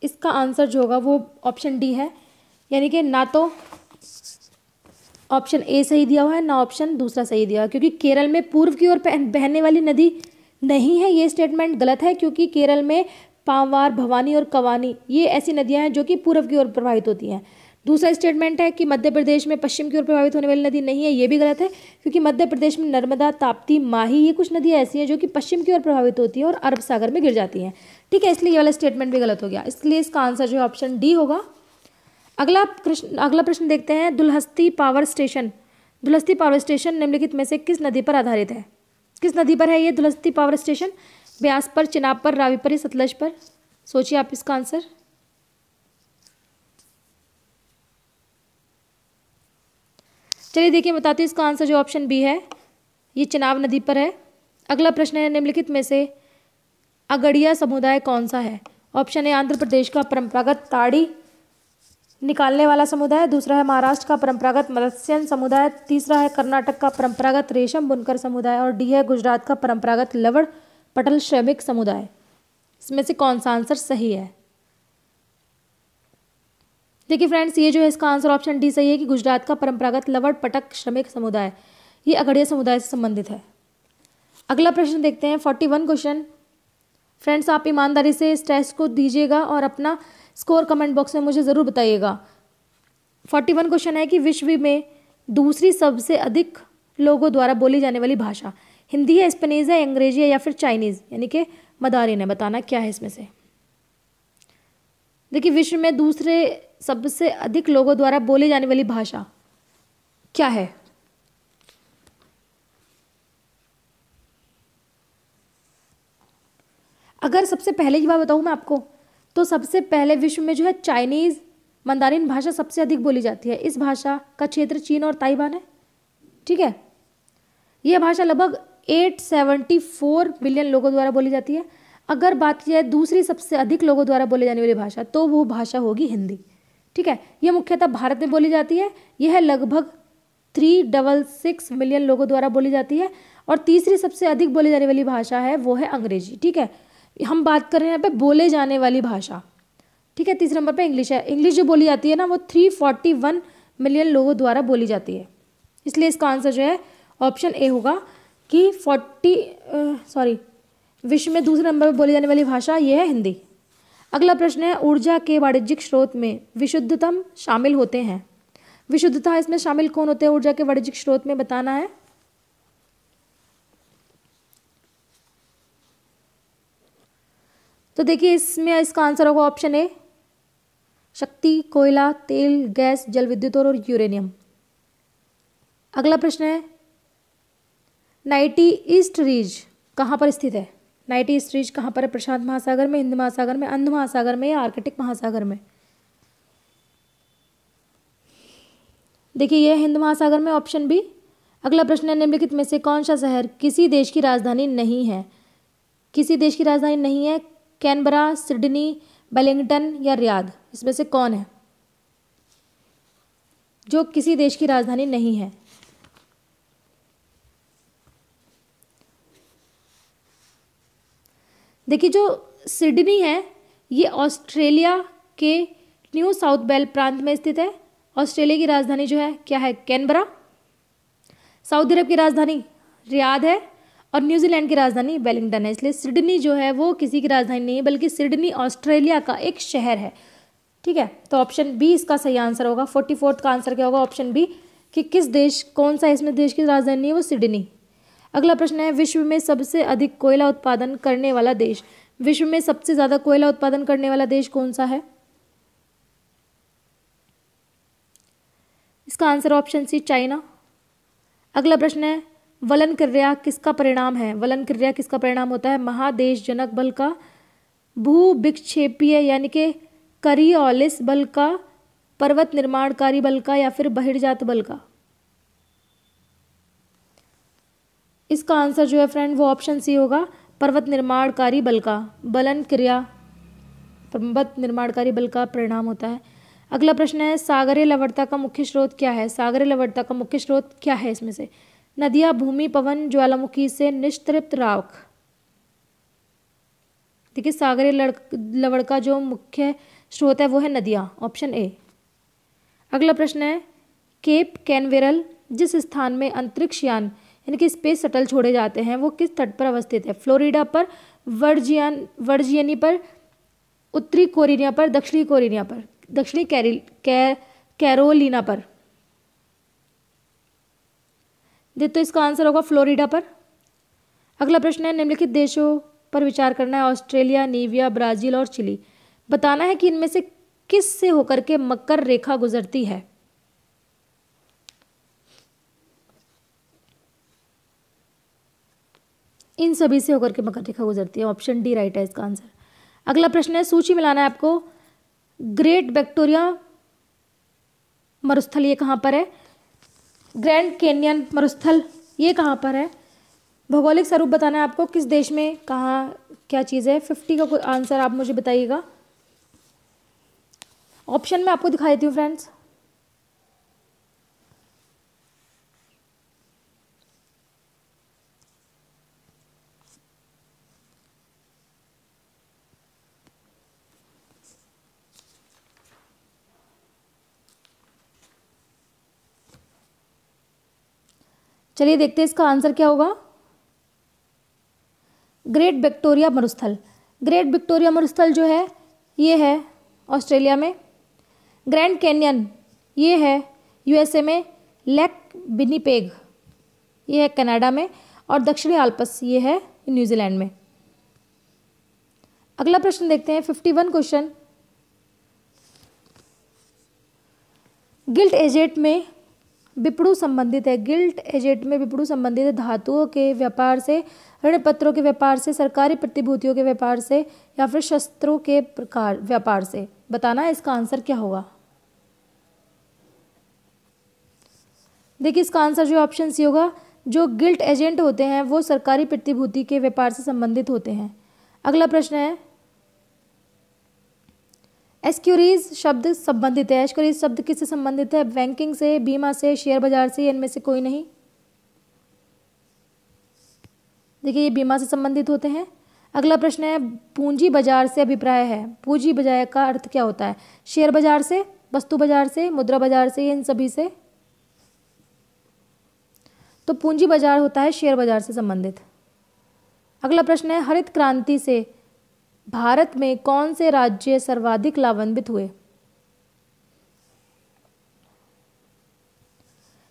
इसका आंसर जो होगा वो ऑप्शन डी है यानी कि ना तो ऑप्शन ए सही दिया हुआ है ना ऑप्शन दूसरा सही दिया हुआ है क्योंकि केरल में पूर्व की ओर बहने वाली नदी नहीं है ये स्टेटमेंट गलत है क्योंकि केरल में पांवार भवानी और कवानी ये ऐसी नदियां हैं जो कि पूर्व की ओर प्रवाहित होती हैं दूसरा स्टेटमेंट है कि मध्य प्रदेश में पश्चिम की ओर प्रभावित होने वाली नदी नहीं है ये भी गलत है क्योंकि मध्य प्रदेश में नर्मदा ताप्ती माही ये कुछ नदियाँ ऐसी हैं जो कि पश्चिम की ओर प्रभावित होती हैं और अरब सागर में गिर जाती हैं ठीक है इसलिए ये वाला स्टेटमेंट भी गलत हो गया इसलिए इसका आंसर जो है ऑप्शन डी होगा अगला प्रश्न अगला प्रश्न देखते हैं Dulhasti power station Dulhasti power station निम्नलिखित में से किस नदी पर आधारित है किस नदी पर है ये दुलहस्ती पावर स्टेशन ब्यास पर चिनाब पर रावी पर सतलज पर सोचिए आप इसका आंसर चलिए देखिए बताती हूँ इसका आंसर जो ऑप्शन बी है ये चिनाब नदी पर है अगला प्रश्न है निम्नलिखित में से अगड़िया समुदाय कौन सा है ऑप्शन है आंध्र प्रदेश का परंपरागत ताड़ी निकालने वाला समुदाय दूसरा है महाराष्ट्र का परंपरागत मत्स्यन समुदाय तीसरा है कर्नाटक का परंपरागत रेशम बुनकर समुदाय और डी है गुजरात का परंपरागत लवड़ पटल श्रमिक समुदाय इसमें से कौन सा आंसर सही है देखिए फ्रेंड्स ये जो है इसका आंसर ऑप्शन डी सही है कि गुजरात का परंपरागत लवड़ पटक श्रमिक समुदाय ये अगड़िया समुदाय से संबंधित है अगला प्रश्न देखते हैं फोर्टी वन क्वेश्चन फ्रेंड्स आप ईमानदारी से इस टेस्ट को दीजिएगा और अपना स्कोर कमेंट बॉक्स में मुझे ज़रूर बताइएगा फोर्टी वन क्वेश्चन है कि विश्व में दूसरी सबसे अधिक लोगों द्वारा बोली जाने वाली भाषा हिंदी है स्पेनीज है अंग्रेजी है या फिर चाइनीज़ यानी कि मदारिन है बताना क्या है इसमें से देखिए विश्व में दूसरे सबसे अधिक लोगों द्वारा बोली जाने वाली भाषा क्या है अगर सबसे पहले की बात बताऊं मैं आपको तो सबसे पहले विश्व में जो है चाइनीज़ मंदारिन भाषा सबसे अधिक बोली जाती है इस भाषा का क्षेत्र चीन और ताइवान है ठीक है यह भाषा लगभग 874 मिलियन लोगों द्वारा बोली जाती है अगर बात की जाए दूसरी सबसे अधिक लोगों द्वारा बोली जाने वाली भाषा तो वो भाषा होगी हिंदी ठीक है यह मुख्यतः भारत में बोली जाती है यह है लगभग थ्री डबल सिक्स मिलियन लोगों द्वारा बोली जाती है और तीसरी सबसे अधिक बोली जाने वाली भाषा है वो है अंग्रेजी ठीक है हम बात कर रहे हैं यहाँ पे बोले जाने वाली भाषा ठीक है तीसरे नंबर पे इंग्लिश है इंग्लिश जो बोली जाती है ना वो थ्री फोर्टी वन मिलियन लोगों द्वारा बोली जाती है इसलिए इसका आंसर जो है ऑप्शन ए होगा कि फोर्टी सॉरी विश्व में दूसरे नंबर पर बोली जाने वाली भाषा ये है हिंदी अगला प्रश्न है ऊर्जा के वाणिज्यिक स्रोत में विशुद्धतम शामिल होते हैं विशुद्धता इसमें शामिल कौन होते हैं ऊर्जा के वाणिज्यिक स्रोत में बताना है तो देखिए इसमें इसका आंसर होगा ऑप्शन ए शक्ति कोयला तेल गैस जल विद्युत और यूरेनियम अगला प्रश्न है नाइटी ईस्ट रीज कहाँ पर स्थित है नाइटी स्ट्रीज कहाँ पर है प्रशांत महासागर में हिंद महासागर में अंध महासागर में या आर्कटिक महासागर में देखिए यह हिंद महासागर में ऑप्शन बी अगला प्रश्न है निम्नलिखित में से कौन सा शहर किसी देश की राजधानी नहीं है किसी देश की राजधानी नहीं है कैनबरा सिडनी बेलिंगटन या रियाद इसमें से कौन है जो किसी देश की राजधानी नहीं है देखिए जो सिडनी है ये ऑस्ट्रेलिया के न्यू साउथ बेल प्रांत में स्थित है ऑस्ट्रेलिया की राजधानी जो है क्या है कैनबरा साउथ अरब की राजधानी रियाद है और न्यूजीलैंड की राजधानी वेलिंगटन है इसलिए सिडनी जो है वो किसी की राजधानी नहीं है बल्कि सिडनी ऑस्ट्रेलिया का एक शहर है ठीक है तो ऑप्शन बी इसका सही आंसर होगा फोर्टी फोर्थ का आंसर क्या होगा ऑप्शन बी कि किस देश कौन सा इसमें देश की राजधानी है वो सिडनी अगला प्रश्न है विश्व में सबसे अधिक कोयला उत्पादन करने वाला देश विश्व में सबसे ज़्यादा कोयला उत्पादन करने वाला देश कौन सा है इसका आंसर ऑप्शन सी चाइना अगला प्रश्न है वलन क्रिया किसका परिणाम है वलन क्रिया किसका परिणाम होता है महादेश जनक बल का भू विक्षेपीय यानी कि करियोलिस बल का पर्वत निर्माणकारी बल का या फिर बहिर्जात बल का इसका आंसर जो है फ्रेंड वो ऑप्शन सी होगा पर्वत निर्माणकारी बल का बलन क्रिया पर्वत निर्माणकारी बल का परिणाम होता है अगला प्रश्न है सागरीय लवरता का मुख्य स्रोत क्या है सागरीय लवरता का मुख्य स्रोत क्या है इसमें से नदिया भूमि पवन ज्वालामुखी से निस्तृप्त राख देखिए सागरीय लवड़ का जो मुख्य स्रोत है वो है नदियाँ ऑप्शन ए अगला प्रश्न है केप कैनवेरल जिस स्थान में अंतरिक्ष यान यानी कि स्पेस शटल छोड़े जाते हैं वो किस तट पर अवस्थित है फ्लोरिडा पर वर्जियन वर्जियनी पर उत्तरी कोरिनिया पर दक्षिणी कोरिनिया पर दक्षिणी कैरिल कैरोलिना पर दे तो इसका आंसर होगा फ्लोरिडा पर अगला प्रश्न है निम्नलिखित देशों पर विचार करना है ऑस्ट्रेलिया नीविया ब्राज़ील और चिली बताना है कि इनमें से किस से होकर के मकर रेखा गुजरती है इन सभी से होकर के मकर रेखा गुजरती है ऑप्शन डी राइट है इसका आंसर अगला प्रश्न है सूची मिलाना है आपको ग्रेट बैक्टोरिया मरुस्थल ये कहाँ पर है ग्रैंड कैनियन मरुस्थल ये कहाँ पर है भौगोलिक स्वरूप बताना है आपको किस देश में कहाँ क्या चीज़ है फिफ्टी का आंसर आप मुझे बताइएगा ऑप्शन में आपको दिखा देती हूँ फ्रेंड्स चलिए देखते हैं इसका आंसर क्या होगा ग्रेट विक्टोरिया मरुस्थल ग्रेट विक्टोरिया मरुस्थल जो है ये है ऑस्ट्रेलिया में ग्रैंड कैनियन ये है यूएसए में लेक बिनीपेग ये है कनाडा में और दक्षिणी आल्पस ये है न्यूजीलैंड में अगला प्रश्न देखते हैं fifty one question gilt edged में विपणु संबंधित है गिल्ट एजेट में विपणु संबंधित है धातुओं के व्यापार से ऋण पत्रों के व्यापार से सरकारी प्रतिभूतियों के व्यापार से या फिर शस्त्रों के प्रकार व्यापार से बताना है इसका आंसर क्या होगा देखिए इसका आंसर जो ऑप्शन सी होगा जो गिल्ट एजेंट होते हैं वो सरकारी प्रतिभूति के व्यापार से संबंधित होते हैं अगला प्रश्न है एस्क्यूरीज शब्द संबंधित है एस्क्यूरीज शब्द किससे संबंधित है बैंकिंग से बीमा से शेयर बाजार से इनमें से कोई नहीं देखिए ये बीमा से संबंधित होते हैं अगला प्रश्न है पूंजी बाजार से अभिप्राय है पूंजी बाजार का अर्थ क्या होता है शेयर बाजार से वस्तु बाजार से मुद्रा बाजार से इन सभी से तो पूंजी बाजार होता है शेयर बाजार से संबंधित अगला प्रश्न है हरित क्रांति से भारत में कौन से राज्य सर्वाधिक लाभान्वित हुए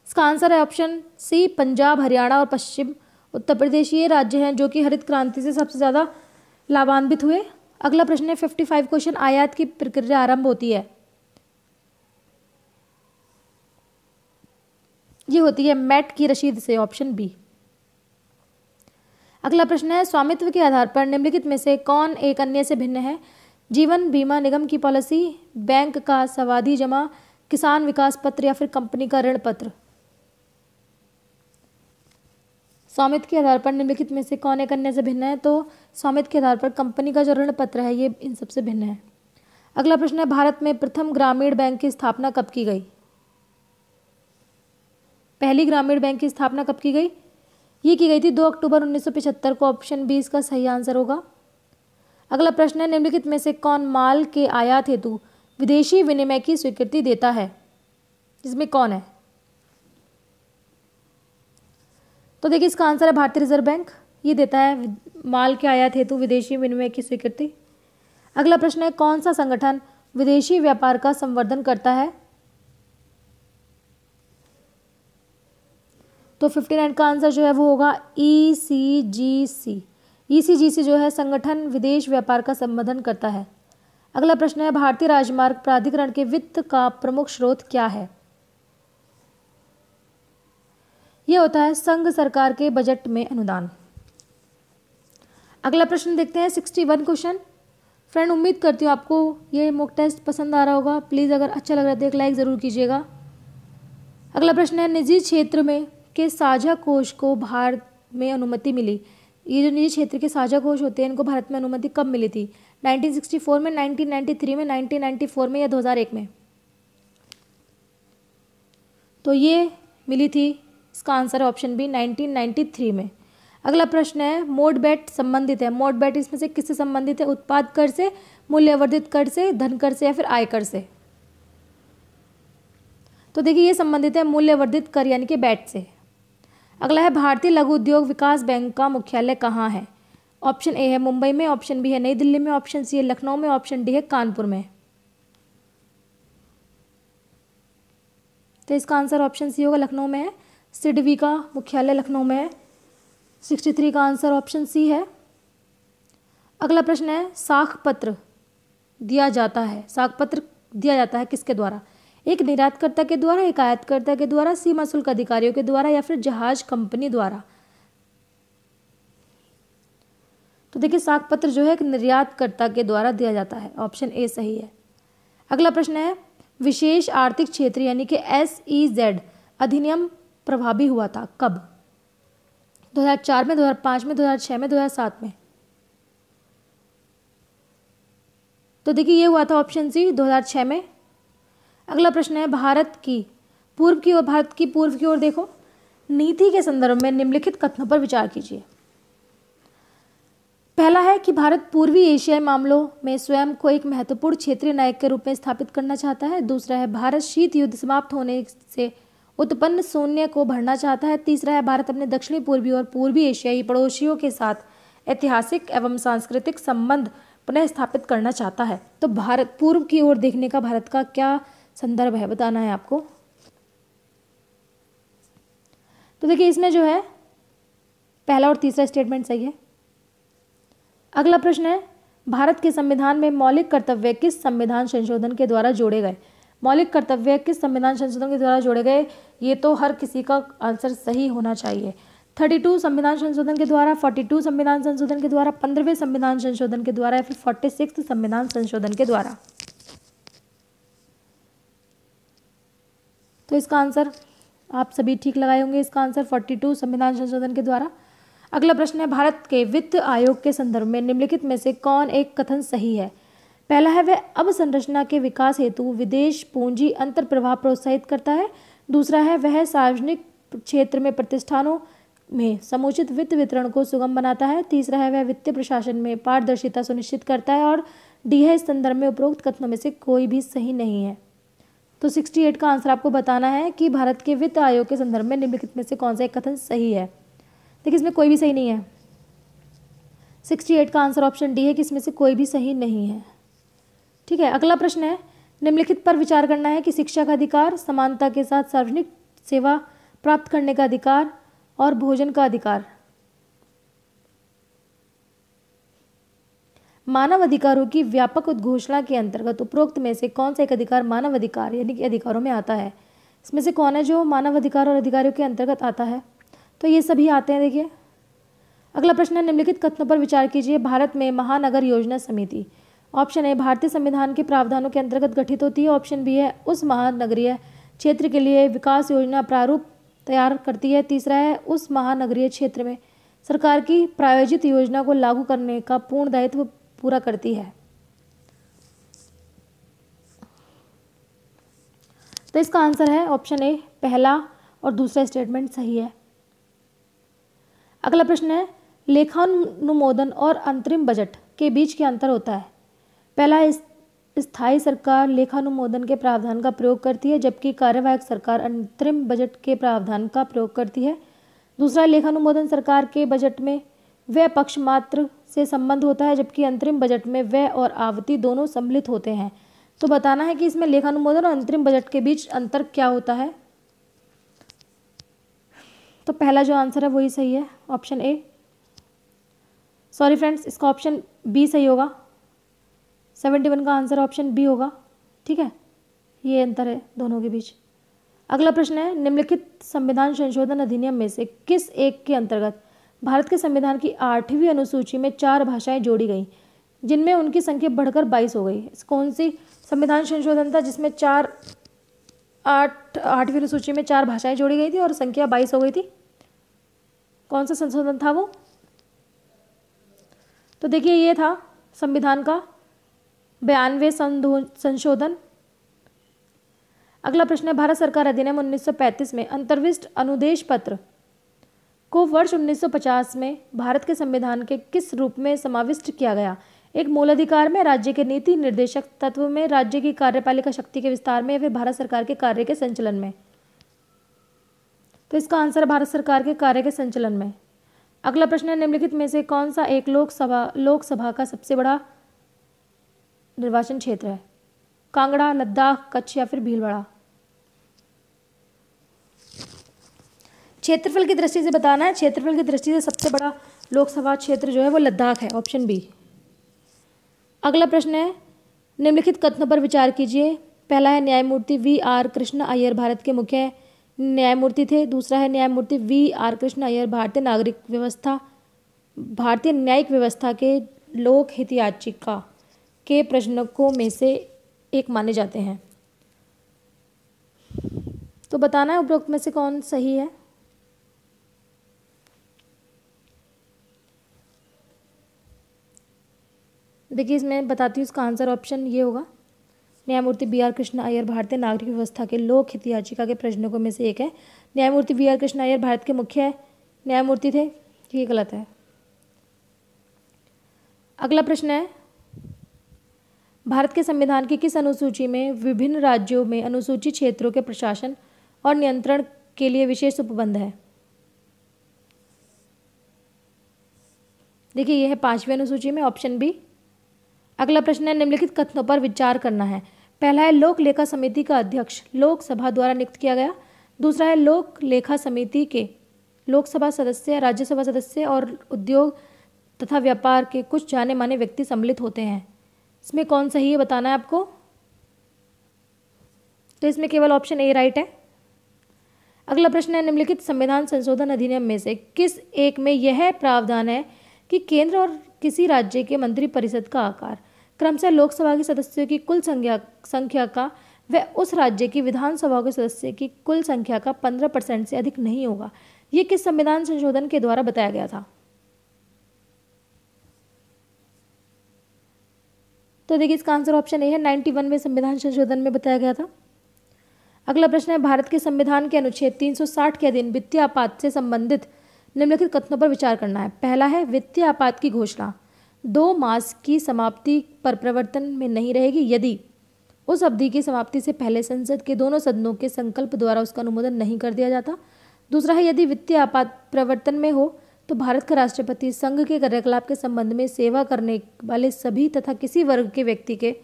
इसका आंसर है ऑप्शन सी पंजाब हरियाणा और पश्चिम उत्तर प्रदेश ये राज्य हैं जो कि हरित क्रांति से सबसे ज़्यादा लाभान्वित हुए अगला प्रश्न है फिफ्टी फाइव क्वेश्चन आयात की प्रक्रिया आरंभ होती है ये होती है मैट की रशीद से ऑप्शन बी अगला प्रश्न है स्वामित्व के आधार पर निम्नलिखित में से कौन एक अन्य से भिन्न है जीवन बीमा निगम की पॉलिसी बैंक का सवाधि जमा किसान विकास पत्र या फिर कंपनी का ऋण पत्र स्वामित्व के आधार पर निम्नलिखित में से कौन एक अन्य से भिन्न है तो स्वामित्व के आधार पर कंपनी का जो ऋण पत्र है ये इन सबसे भिन्न है अगला प्रश्न है भारत में प्रथम ग्रामीण बैंक की स्थापना कब की गई पहली ग्रामीण बैंक की स्थापना कब की गई ये की गई थी दो अक्टूबर उन्नीस को ऑप्शन बी इसका सही आंसर होगा अगला प्रश्न है निम्नलिखित में से कौन माल के आयात हेतु विदेशी विनिमय की स्वीकृति देता है इसमें कौन है तो देखिए इसका आंसर है भारतीय रिजर्व बैंक ये देता है माल के आयात हेतु विदेशी विनिमय की स्वीकृति अगला प्रश्न है कौन सा संगठन विदेशी व्यापार का संवर्धन करता है तो फिफ्टी नाइन का आंसर जो है वो होगा ई सी जी सी ई सी जी सी जो है संगठन विदेश व्यापार का संबोधन करता है अगला प्रश्न है भारतीय राजमार्ग प्राधिकरण के वित्त का प्रमुख स्रोत क्या है यह होता है संघ सरकार के बजट में अनुदान अगला प्रश्न देखते हैं सिक्सटी वन क्वेश्चन फ्रेंड उम्मीद करती हूँ आपको ये मॉक टेस्ट पसंद आ रहा होगा प्लीज़ अगर अच्छा लग रहा है तो एक लाइक ज़रूर कीजिएगा अगला प्रश्न है निजी क्षेत्र में के साझा कोष को भारत में अनुमति मिली ये जो निजी क्षेत्र के साझा कोष होते हैं इनको भारत में अनुमति कब मिली थी 1964 में 1993 में 1994 में या 2001 में तो ये मिली थी इसका आंसर ऑप्शन बी 1993 में अगला प्रश्न है मोड बैट संबंधित है मोड बैट इसमें से किससे संबंधित है उत्पाद कर से मूल्यवर्धित कर से धन कर से या फिर आय कर से तो देखिए ये संबंधित है मूल्यवर्धित कर यानी कि बैट से अगला है भारतीय लघु उद्योग विकास बैंक का मुख्यालय कहाँ है ऑप्शन ए है मुंबई में ऑप्शन बी है नई दिल्ली में ऑप्शन सी है लखनऊ में ऑप्शन डी है कानपुर में तो इसका आंसर ऑप्शन सी होगा लखनऊ में है सिडवी का मुख्यालय लखनऊ में है सिक्सटी थ्री का आंसर ऑप्शन सी है अगला प्रश्न है साख पत्र दिया जाता है साख पत्र दिया जाता है किसके द्वारा एक निर्यातकर्ता के द्वारा एक आयातकर्ता के द्वारा सीमा शुल्क अधिकारियों के द्वारा या फिर जहाज कंपनी द्वारा तो देखिए साख पत्र जो है एक निर्यातकर्ता के द्वारा दिया जाता है ऑप्शन ए सही है अगला प्रश्न है विशेष आर्थिक क्षेत्र यानी कि एस ई जेड अधिनियम प्रभावी हुआ था कब 2004 में 2005 में 2006 में 2007 में तो देखिए ये हुआ था ऑप्शन सी 2006 में अगला प्रश्न है भारत की पूर्व की ओर भारत की पूर्व की ओर देखो नीति के संदर्भ में निम्नलिखित कथनों पर विचार कीजिए पहला है कि भारत पूर्वी एशियाई मामलों में स्वयं को एक महत्वपूर्ण क्षेत्रीय नायक के रूप में स्थापित करना चाहता है दूसरा है भारत शीत युद्ध समाप्त होने से उत्पन्न शून्य को भरना चाहता है तीसरा है भारत अपने दक्षिणी पूर्वी और पूर्वी एशियाई पड़ोसियों के साथ ऐतिहासिक एवं सांस्कृतिक संबंध पुनः स्थापित करना चाहता है तो भारत पूर्व की ओर देखने का भारत का क्या संदर्भ है बताना है आपको तो देखिए इसमें जो है पहला और तीसरा स्टेटमेंट सही है अगला प्रश्न है भारत के संविधान में मौलिक कर्तव्य किस संविधान संशोधन के द्वारा जोड़े गए मौलिक कर्तव्य किस संविधान संशोधन के द्वारा जोड़े गए ये तो हर किसी का आंसर सही होना चाहिए थर्टी टू संविधान संशोधन के द्वारा फोर्टी टू संविधान संशोधन के द्वारा पंद्रहवें संविधान संशोधन के द्वारा या फिर फोर्टी सिक्स संविधान संशोधन के द्वारा तो इसका आंसर आप सभी ठीक लगाए होंगे इसका आंसर फोर्टी टू संविधान संशोधन के द्वारा अगला प्रश्न है भारत के वित्त आयोग के संदर्भ में निम्नलिखित में से कौन एक कथन सही है पहला है वह अब संरचना के विकास हेतु विदेश पूंजी अंतर प्रभाव प्रोत्साहित करता है दूसरा है वह सार्वजनिक क्षेत्र में प्रतिष्ठानों में समुचित वित्त वितरण को सुगम बनाता है तीसरा है वह वित्तीय प्रशासन में पारदर्शिता सुनिश्चित करता है और डी है इस संदर्भ में उपरोक्त कथनों में से कोई भी सही नहीं है तो 68 का आंसर आपको बताना है कि भारत के वित्त आयोग के संदर्भ में निम्नलिखित में से कौन सा एक कथन सही है देखिए इसमें कोई भी सही नहीं है 68 का आंसर ऑप्शन डी है कि इसमें से कोई भी सही नहीं है ठीक है अगला प्रश्न है निम्नलिखित पर विचार करना है कि शिक्षा का अधिकार समानता के साथ सार्वजनिक सेवा प्राप्त करने का अधिकार और भोजन का अधिकार मानव अधिकारों की व्यापक उद्घोषणा के अंतर्गत उपरोक्त में से कौन सा एक अधिकार मानव अधिकार यानी कि अधिकारों में आता है इसमें से कौन है जो मानव अधिकार और अधिकारों के अंतर्गत आता है तो ये सभी आते हैं देखिए अगला प्रश्न है निम्नलिखित कथनों पर विचार कीजिए भारत में महानगर योजना समिति ऑप्शन ए भारतीय संविधान के प्रावधानों के अंतर्गत गठित होती है ऑप्शन बी है उस महानगरीय क्षेत्र के लिए विकास योजना प्रारूप तैयार करती है तीसरा है उस महानगरीय क्षेत्र में सरकार की प्रायोजित योजना को लागू करने का पूर्ण दायित्व पूरा करती है तो इसका आंसर है ऑप्शन ए पहला और दूसरा स्टेटमेंट सही है अगला प्रश्न है लेखानुमोदन और अंतरिम बजट के बीच क्या अंतर होता है पहला स्थायी सरकार लेखानुमोदन के प्रावधान का प्रयोग करती है जबकि कार्यवाहक सरकार अंतरिम बजट के प्रावधान का प्रयोग करती है दूसरा लेखानुमोदन सरकार के बजट में वह पक्ष मात्र से संबंध होता है जबकि अंतरिम बजट में व्यय और आवती दोनों सम्मिलित होते हैं तो बताना है कि इसमें लेखा अनुमोदन और अंतरिम बजट के बीच अंतर क्या होता है तो पहला जो आंसर है वही सही है ऑप्शन ए सॉरी फ्रेंड्स इसका ऑप्शन बी सही होगा सेवेंटी वन का आंसर ऑप्शन बी होगा ठीक है ये अंतर है दोनों के बीच अगला प्रश्न है निम्नलिखित संविधान संशोधन अधिनियम में से किस एक के अंतर्गत भारत के संविधान की आठवीं अनुसूची में चार भाषाएं जोड़ी गई जिनमें उनकी संख्या बढ़कर बाईस हो गई कौन सी संविधान संशोधन था जिसमें चार आठ आठवीं अनुसूची में चार भाषाएं जोड़ी गई थी और संख्या बाईस हो गई थी कौन सा संशोधन था वो तो देखिए ये था संविधान का बयानवे संशोधन अगला प्रश्न है भारत सरकार अधिनियम 1935 में अंतर्विष्ट अनुदेश पत्र को वर्ष 1950 में भारत के संविधान के किस रूप में समाविष्ट किया गया एक मूल अधिकार में राज्य के नीति निर्देशक तत्व में राज्य की कार्यपालिका शक्ति के विस्तार में फिर भारत सरकार के कार्य के संचलन में तो इसका आंसर भारत सरकार के कार्य के संचलन में अगला प्रश्न है निम्नलिखित में से कौन सा एक लोकसभा लोकसभा का सबसे बड़ा निर्वाचन क्षेत्र है कांगड़ा लद्दाख कच्छ या फिर भीलवाड़ा क्षेत्रफल की दृष्टि से बताना है क्षेत्रफल की दृष्टि से सबसे बड़ा लोकसभा क्षेत्र जो है वो लद्दाख है ऑप्शन बी अगला प्रश्न है निम्नलिखित कथनों पर विचार कीजिए पहला है न्यायमूर्ति वी आर कृष्ण अय्यर भारत के मुख्य न्यायमूर्ति थे दूसरा है न्यायमूर्ति वी आर कृष्ण अय्यर भारतीय नागरिक व्यवस्था भारतीय न्यायिक व्यवस्था के लोक हित याचिका के प्रश्नकों में से एक माने जाते हैं तो बताना है उपरोक्त में से कौन सही है देखिए इसमें बताती हूँ इसका आंसर ऑप्शन ये होगा न्यायमूर्ति बी आर कृष्ण अयर भारतीय नागरिक व्यवस्था के लोक हित याचिका के को में से एक है न्यायमूर्ति बी आर कृष्ण अयर भारत के मुख्य न्यायमूर्ति थे ये गलत है अगला प्रश्न है भारत के संविधान की किस अनुसूची में विभिन्न राज्यों में अनुसूचित क्षेत्रों के प्रशासन और नियंत्रण के लिए विशेष उपबंध है देखिए यह है पांचवी अनुसूची में ऑप्शन बी अगला प्रश्न है निम्नलिखित कथनों पर विचार करना है पहला है लोक लेखा समिति का अध्यक्ष लोकसभा द्वारा नियुक्त किया गया दूसरा है लोक लेखा समिति के लोकसभा सदस्य राज्यसभा सदस्य और उद्योग तथा व्यापार के कुछ जाने माने व्यक्ति सम्मिलित होते हैं इसमें कौन सही है बताना है आपको तो इसमें केवल ऑप्शन ए राइट है अगला प्रश्न है निम्नलिखित संविधान संशोधन अधिनियम में से किस एक में यह प्रावधान है कि केंद्र और किसी राज्य के मंत्रिपरिषद का आकार क्रमशः लोकसभा के सदस्यों की कुल संख्या संख्या का वह उस राज्य की विधानसभा के सदस्य की कुल संख्या का पंद्रह परसेंट से अधिक नहीं होगा ये किस संविधान संशोधन के द्वारा बताया गया था तो देखिए इसका आंसर ऑप्शन ए है नाइन्टी वन में संविधान संशोधन में बताया गया था अगला प्रश्न है भारत के संविधान के अनुच्छेद तीन के अधीन वित्तीय आपात से संबंधित निम्नलिखित कथनों पर विचार करना है पहला है वित्तीय आपात की घोषणा दो मास की समाप्ति पर प्रवर्तन में नहीं रहेगी यदि उस अवधि की समाप्ति से पहले संसद के दोनों सदनों के संकल्प द्वारा उसका अनुमोदन नहीं कर दिया जाता दूसरा है यदि वित्तीय आपात प्रवर्तन में हो तो भारत का राष्ट्रपति संघ के कार्यकलाप के संबंध में सेवा करने वाले सभी तथा किसी वर्ग के व्यक्ति के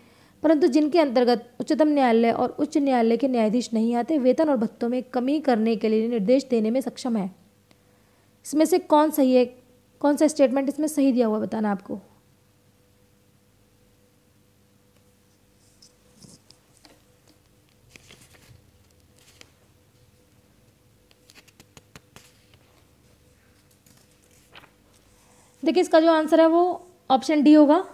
परंतु जिनके अंतर्गत उच्चतम न्यायालय और उच्च न्यायालय के न्यायाधीश नहीं आते वेतन और भत्तों में कमी करने के लिए निर्देश देने में सक्षम है इसमें से कौन सही है कौन सा स्टेटमेंट इसमें सही दिया हुआ बताना आपको देखिए इसका जो आंसर है वो ऑप्शन डी होगा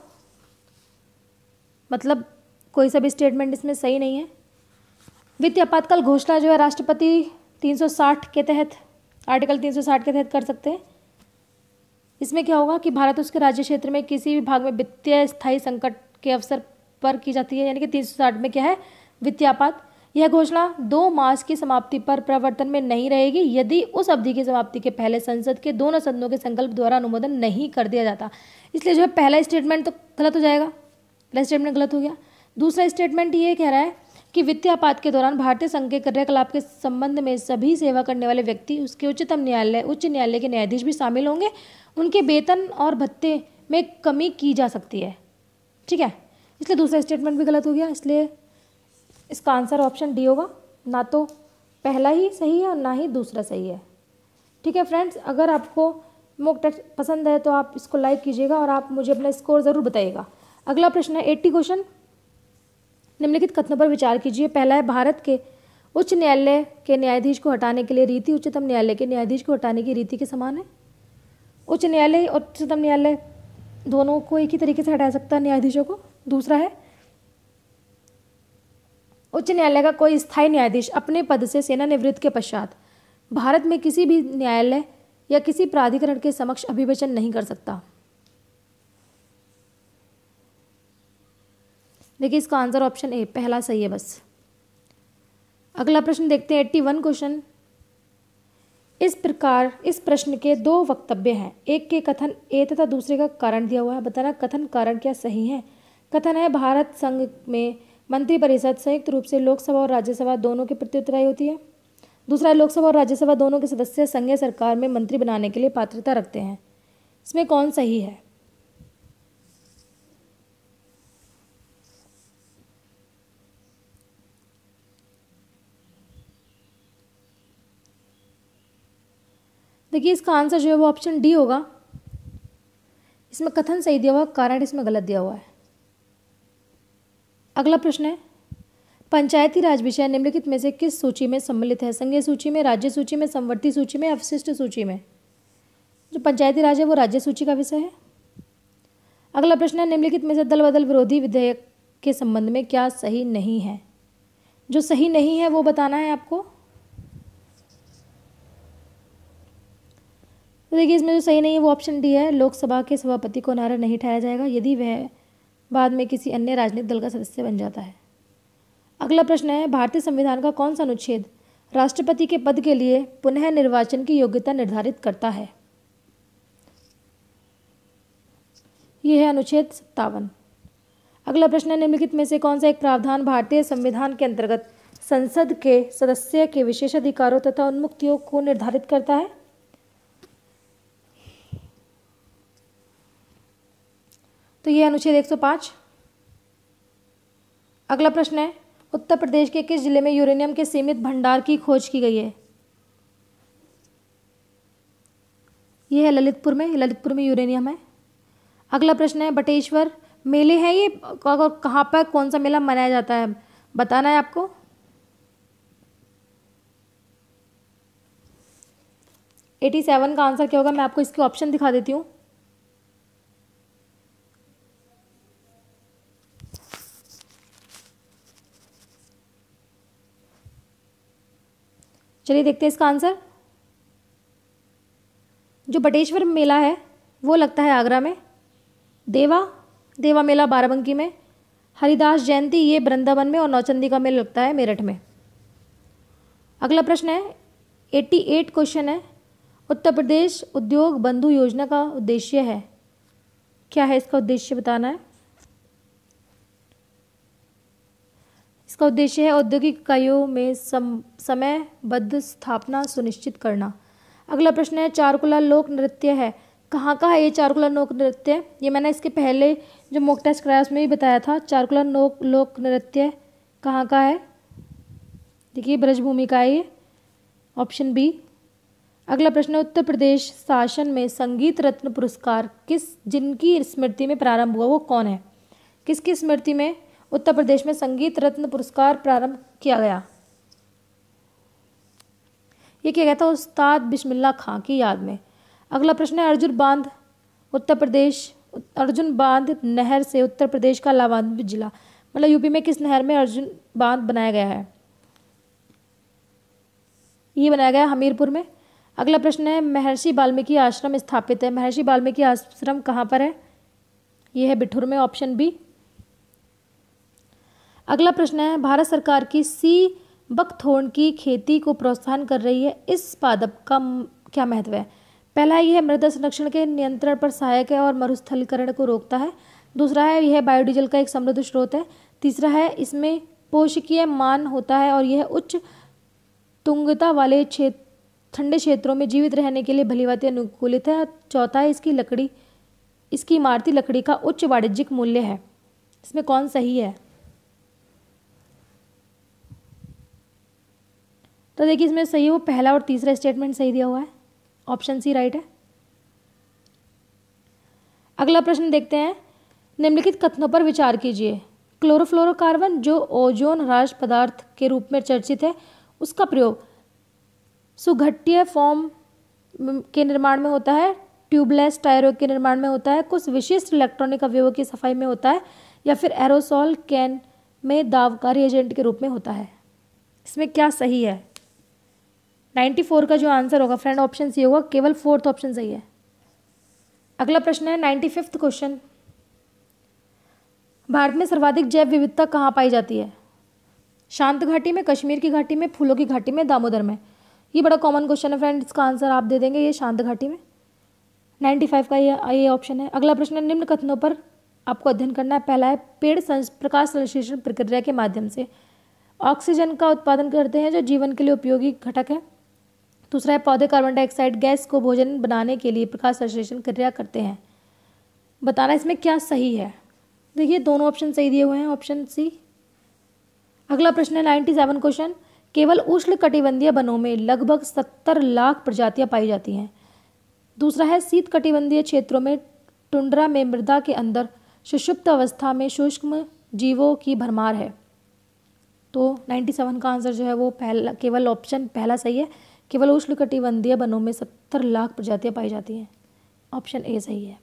मतलब कोई सा भी स्टेटमेंट इसमें सही नहीं है वित्तीय आपातकाल घोषणा जो है राष्ट्रपति 360 के तहत आर्टिकल 360 के तहत कर सकते हैं इसमें क्या होगा कि भारत उसके राज्य क्षेत्र में किसी भी भाग में वित्तीय स्थायी संकट के अवसर पर की जाती है यानी कि 360 में क्या है वित्तीय आपात यह घोषणा दो मास की समाप्ति पर प्रवर्तन में नहीं रहेगी यदि उस अवधि की समाप्ति के पहले संसद के दोनों सदनों के संकल्प द्वारा अनुमोदन नहीं कर दिया जाता इसलिए जो है पहला स्टेटमेंट तो गलत हो जाएगा पहला स्टेटमेंट गलत हो गया दूसरा स्टेटमेंट ये कह रहा है कि वित्तीय आपात के दौरान भारतीय संघ के कार्यकलाप के संबंध में सभी सेवा करने वाले व्यक्ति उसके उच्चतम न्यायालय उच्च न्यायालय के न्यायाधीश भी शामिल होंगे उनके वेतन और भत्ते में कमी की जा सकती है ठीक है इसलिए दूसरा स्टेटमेंट भी गलत हो गया इसलिए इसका आंसर ऑप्शन डी होगा ना तो पहला ही सही है और ना ही दूसरा सही है ठीक है फ्रेंड्स अगर आपको मोक टेस्ट पसंद है तो आप इसको लाइक कीजिएगा और आप मुझे अपना स्कोर ज़रूर बताइएगा अगला प्रश्न है एट्टी क्वेश्चन निम्नलिखित कथनों पर विचार कीजिए पहला है भारत के उच्च न्यायालय के न्यायाधीश को हटाने के लिए रीति उच्चतम न्यायालय के न्यायाधीश को हटाने की रीति के समान है उच्च न्यायालय और उच्चतम न्यायालय दोनों को एक ही तरीके से हटा सकता है न्यायाधीशों को दूसरा है उच्च न्यायालय का कोई स्थायी न्यायाधीश अपने पद से सेनानिवृत्त के पश्चात भारत में किसी भी न्यायालय या किसी प्राधिकरण के समक्ष अभिवचन नहीं कर सकता देखिए इसका आंसर ऑप्शन ए पहला सही है बस अगला प्रश्न देखते हैं एट्टी वन क्वेश्चन इस प्रकार इस प्रश्न के दो वक्तव्य हैं एक के कथन ए तथा दूसरे का कारण दिया हुआ है बताना कथन कारण क्या सही है कथन है भारत संघ में मंत्रिपरिषद संयुक्त रूप से लोकसभा और राज्यसभा दोनों की उत्तराई होती है दूसरा लोकसभा और राज्यसभा दोनों के सदस्य संघीय सरकार में मंत्री बनाने के लिए पात्रता रखते हैं इसमें कौन सही है देखिए इसका आंसर जो है वो ऑप्शन डी होगा इसमें कथन सही दिया हुआ कारण इसमें गलत दिया हुआ है अगला प्रश्न है पंचायती राज विषय निम्नलिखित में से किस सूची में सम्मिलित है संघीय सूची में राज्य सूची में संवर्ती सूची में अवशिष्ट सूची में जो पंचायती राज है वो राज्य सूची का विषय है अगला प्रश्न है निम्नलिखित में से दल बदल विरोधी विधेयक के संबंध में क्या सही नहीं है जो सही नहीं है वो बताना है आपको तो देखिए इसमें जो सही नहीं है वो ऑप्शन डी है लोकसभा के सभापति को नारा नहीं ठहराया जाएगा यदि वह बाद में किसी अन्य राजनीतिक दल का सदस्य बन जाता है अगला प्रश्न है भारतीय संविधान का कौन सा अनुच्छेद राष्ट्रपति के पद के लिए पुनः निर्वाचन की योग्यता निर्धारित करता है यह है अनुच्छेद सत्तावन अगला प्रश्न है निम्नलिखित में से कौन सा एक प्रावधान भारतीय संविधान के अंतर्गत संसद के सदस्य के विशेष अधिकारों तथा उन्मुक्तियों को निर्धारित करता है तो ये अनुच्छेद 105 अगला प्रश्न है उत्तर प्रदेश के किस जिले में यूरेनियम के सीमित भंडार की खोज की गई है ये है ललितपुर में ललितपुर में यूरेनियम है अगला प्रश्न है बटेश्वर मेले हैं ये और कहाँ पर कौन सा मेला मनाया जाता है बताना है आपको एटी सेवन का आंसर क्या होगा मैं आपको इसके ऑप्शन दिखा देती हूँ चलिए देखते हैं इसका आंसर जो बटेश्वर मेला है वो लगता है आगरा में देवा देवा मेला बाराबंकी में हरिदास जयंती ये वृंदावन में और नौचंदी का मेला लगता है मेरठ में अगला प्रश्न है एट्टी एट क्वेश्चन है उत्तर प्रदेश उद्योग बंधु योजना का उद्देश्य है क्या है इसका उद्देश्य बताना है इसका उद्देश्य है औद्योगिक इकाइयों में सम, समयबद्ध स्थापना सुनिश्चित करना अगला प्रश्न है चारकुला लोक नृत्य है कहाँ का है ये चारकुला लोक नृत्य ये मैंने इसके पहले जो मोक टेस्ट कराया उसमें भी बताया था चारकुला लोक लोक नृत्य कहाँ का है देखिए ब्रजभूमि का है ये ऑप्शन बी अगला प्रश्न है उत्तर प्रदेश शासन में संगीत रत्न पुरस्कार किस जिनकी स्मृति में प्रारंभ हुआ वो कौन है किसकी स्मृति में उत्तर प्रदेश में संगीत रत्न पुरस्कार प्रारंभ किया गया ये किया गया था उस्ताद बिस्मिल्ला खां की याद में अगला प्रश्न है अर्जुन बांध उत्तर प्रदेश अर्जुन बांध नहर से उत्तर प्रदेश का लाभान्वित जिला मतलब यूपी में किस नहर में अर्जुन बांध बनाया गया है ये बनाया गया हमीरपुर में अगला प्रश्न है महर्षि वाल्मीकि आश्रम स्थापित है महर्षि वाल्मीकि आश्रम कहाँ पर है यह है बिठुर में ऑप्शन बी अगला प्रश्न है भारत सरकार की सी बकथोड़ की खेती को प्रोत्साहन कर रही है इस पादप का क्या महत्व है पहला यह मृदा संरक्षण के नियंत्रण पर सहायक है और मरुस्थलीकरण को रोकता है दूसरा है यह बायोडीजल का एक समृद्ध स्रोत है तीसरा है इसमें पोषकीय मान होता है और यह उच्च तुंगता वाले क्षेत्र ठंडे क्षेत्रों में जीवित रहने के लिए भलीभांति अनुकूलित है चौथा है इसकी लकड़ी इसकी इमारती लकड़ी का उच्च वाणिज्यिक मूल्य है इसमें कौन सही है तो देखिए इसमें सही है वो पहला और तीसरा स्टेटमेंट सही दिया हुआ है ऑप्शन सी राइट है अगला प्रश्न देखते हैं निम्नलिखित कथनों पर विचार कीजिए क्लोरोफ्लोरोकार्बन जो ओजोन ह्रास पदार्थ के रूप में चर्चित है उसका प्रयोग सुघट्टीय फॉर्म के निर्माण में होता है ट्यूबलेस टायरों के निर्माण में होता है कुछ विशिष्ट इलेक्ट्रॉनिक अवयवों की सफाई में होता है या फिर एरोसॉल कैन में दावकारी एजेंट के रूप में होता है इसमें क्या सही है नाइन्टी फोर का जो आंसर होगा फ्रेंड ऑप्शन सी होगा केवल फोर्थ ऑप्शन सही है अगला प्रश्न है नाइन्टी फिफ्थ क्वेश्चन भारत में सर्वाधिक जैव विविधता कहाँ पाई जाती है शांत घाटी में कश्मीर की घाटी में फूलों की घाटी में दामोदर में ये बड़ा कॉमन क्वेश्चन है फ्रेंड इसका आंसर आप दे देंगे ये शांत घाटी में नाइन्टी फाइव का ये ये ऑप्शन है अगला प्रश्न है निम्न कथनों पर आपको अध्ययन करना है पहला है पेड़ प्रकाश संश्लेषण प्रक्रिया के माध्यम से ऑक्सीजन का उत्पादन करते हैं जो जीवन के लिए उपयोगी घटक है दूसरा है पौधे कार्बन डाइऑक्साइड गैस को भोजन बनाने के लिए प्रकाश संश्लेषण क्रिया करते हैं बताना इसमें क्या सही है देखिए दोनों ऑप्शन सही दिए हुए हैं ऑप्शन सी अगला प्रश्न है नाइन्टी सेवन क्वेश्चन केवल उष्ण कटिबंधीय वनों में लगभग सत्तर लाख प्रजातियां पाई जाती हैं दूसरा है शीत कटिबंधीय क्षेत्रों में टुंड्रा में मृदा के अंदर सुषुप्त अवस्था में सूक्ष्म जीवों की भरमार है तो सेवन का आंसर जो है वो पहला केवल ऑप्शन पहला सही है केवल उष्णकटिबंधीय वनों में सत्तर लाख प्रजातियां पाई जाती हैं ऑप्शन ए सही है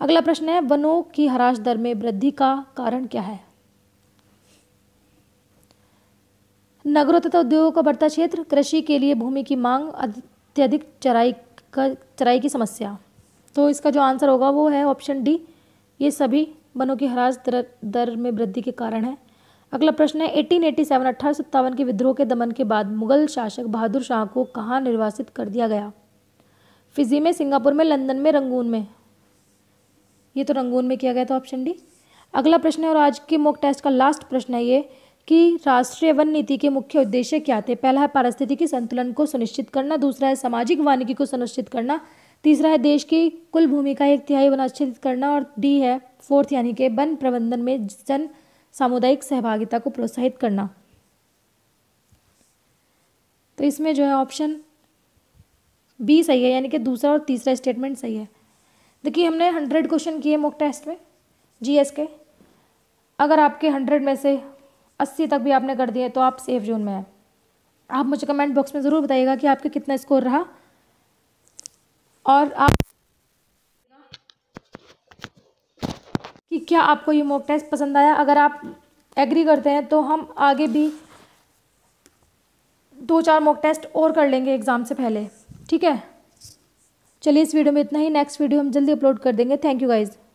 अगला प्रश्न है वनों की हराश दर में वृद्धि का कारण क्या है नगरों तथा उद्योगों का बढ़ता क्षेत्र कृषि के लिए भूमि की मांग अत्यधिक चराई का चराई की समस्या तो इसका जो आंसर होगा वो है ऑप्शन डी ये सभी वनों की हराश दर, दर में वृद्धि के कारण है अगला प्रश्न है 1887 अठारह के विद्रोह के दमन के बाद मुगल शासक बहादुर शाह को कहाँ निर्वासित कर दिया गया फिजी में सिंगापुर में लंदन में रंगून में ये तो रंगून में किया गया था ऑप्शन डी अगला प्रश्न है और आज के मॉक टेस्ट का लास्ट प्रश्न है ये कि राष्ट्रीय वन नीति के मुख्य उद्देश्य क्या थे पहला है पारिस्थितिकी संतुलन को सुनिश्चित करना दूसरा है सामाजिक वानिकी को सुनिश्चित करना तीसरा है देश की कुल भूमि का एक तिहाई वनाच्छेदित करना और डी है फोर्थ यानी कि वन प्रबंधन में जन सामुदायिक सहभागिता को प्रोत्साहित करना तो इसमें जो है ऑप्शन बी सही है यानी कि दूसरा और तीसरा स्टेटमेंट सही है देखिए हमने हंड्रेड क्वेश्चन किए मॉक टेस्ट में जी के अगर आपके हंड्रेड में से अस्सी तक भी आपने कर दिए तो आप सेफ जोन में हैं आप मुझे कमेंट बॉक्स में ज़रूर बताइएगा कि आपके कितना स्कोर रहा और आप क्या आपको ये मॉक टेस्ट पसंद आया अगर आप एग्री करते हैं तो हम आगे भी दो चार मॉक टेस्ट और कर लेंगे एग्ज़ाम से पहले ठीक है चलिए इस वीडियो में इतना ही नेक्स्ट वीडियो हम जल्दी अपलोड कर देंगे थैंक यू गाइज़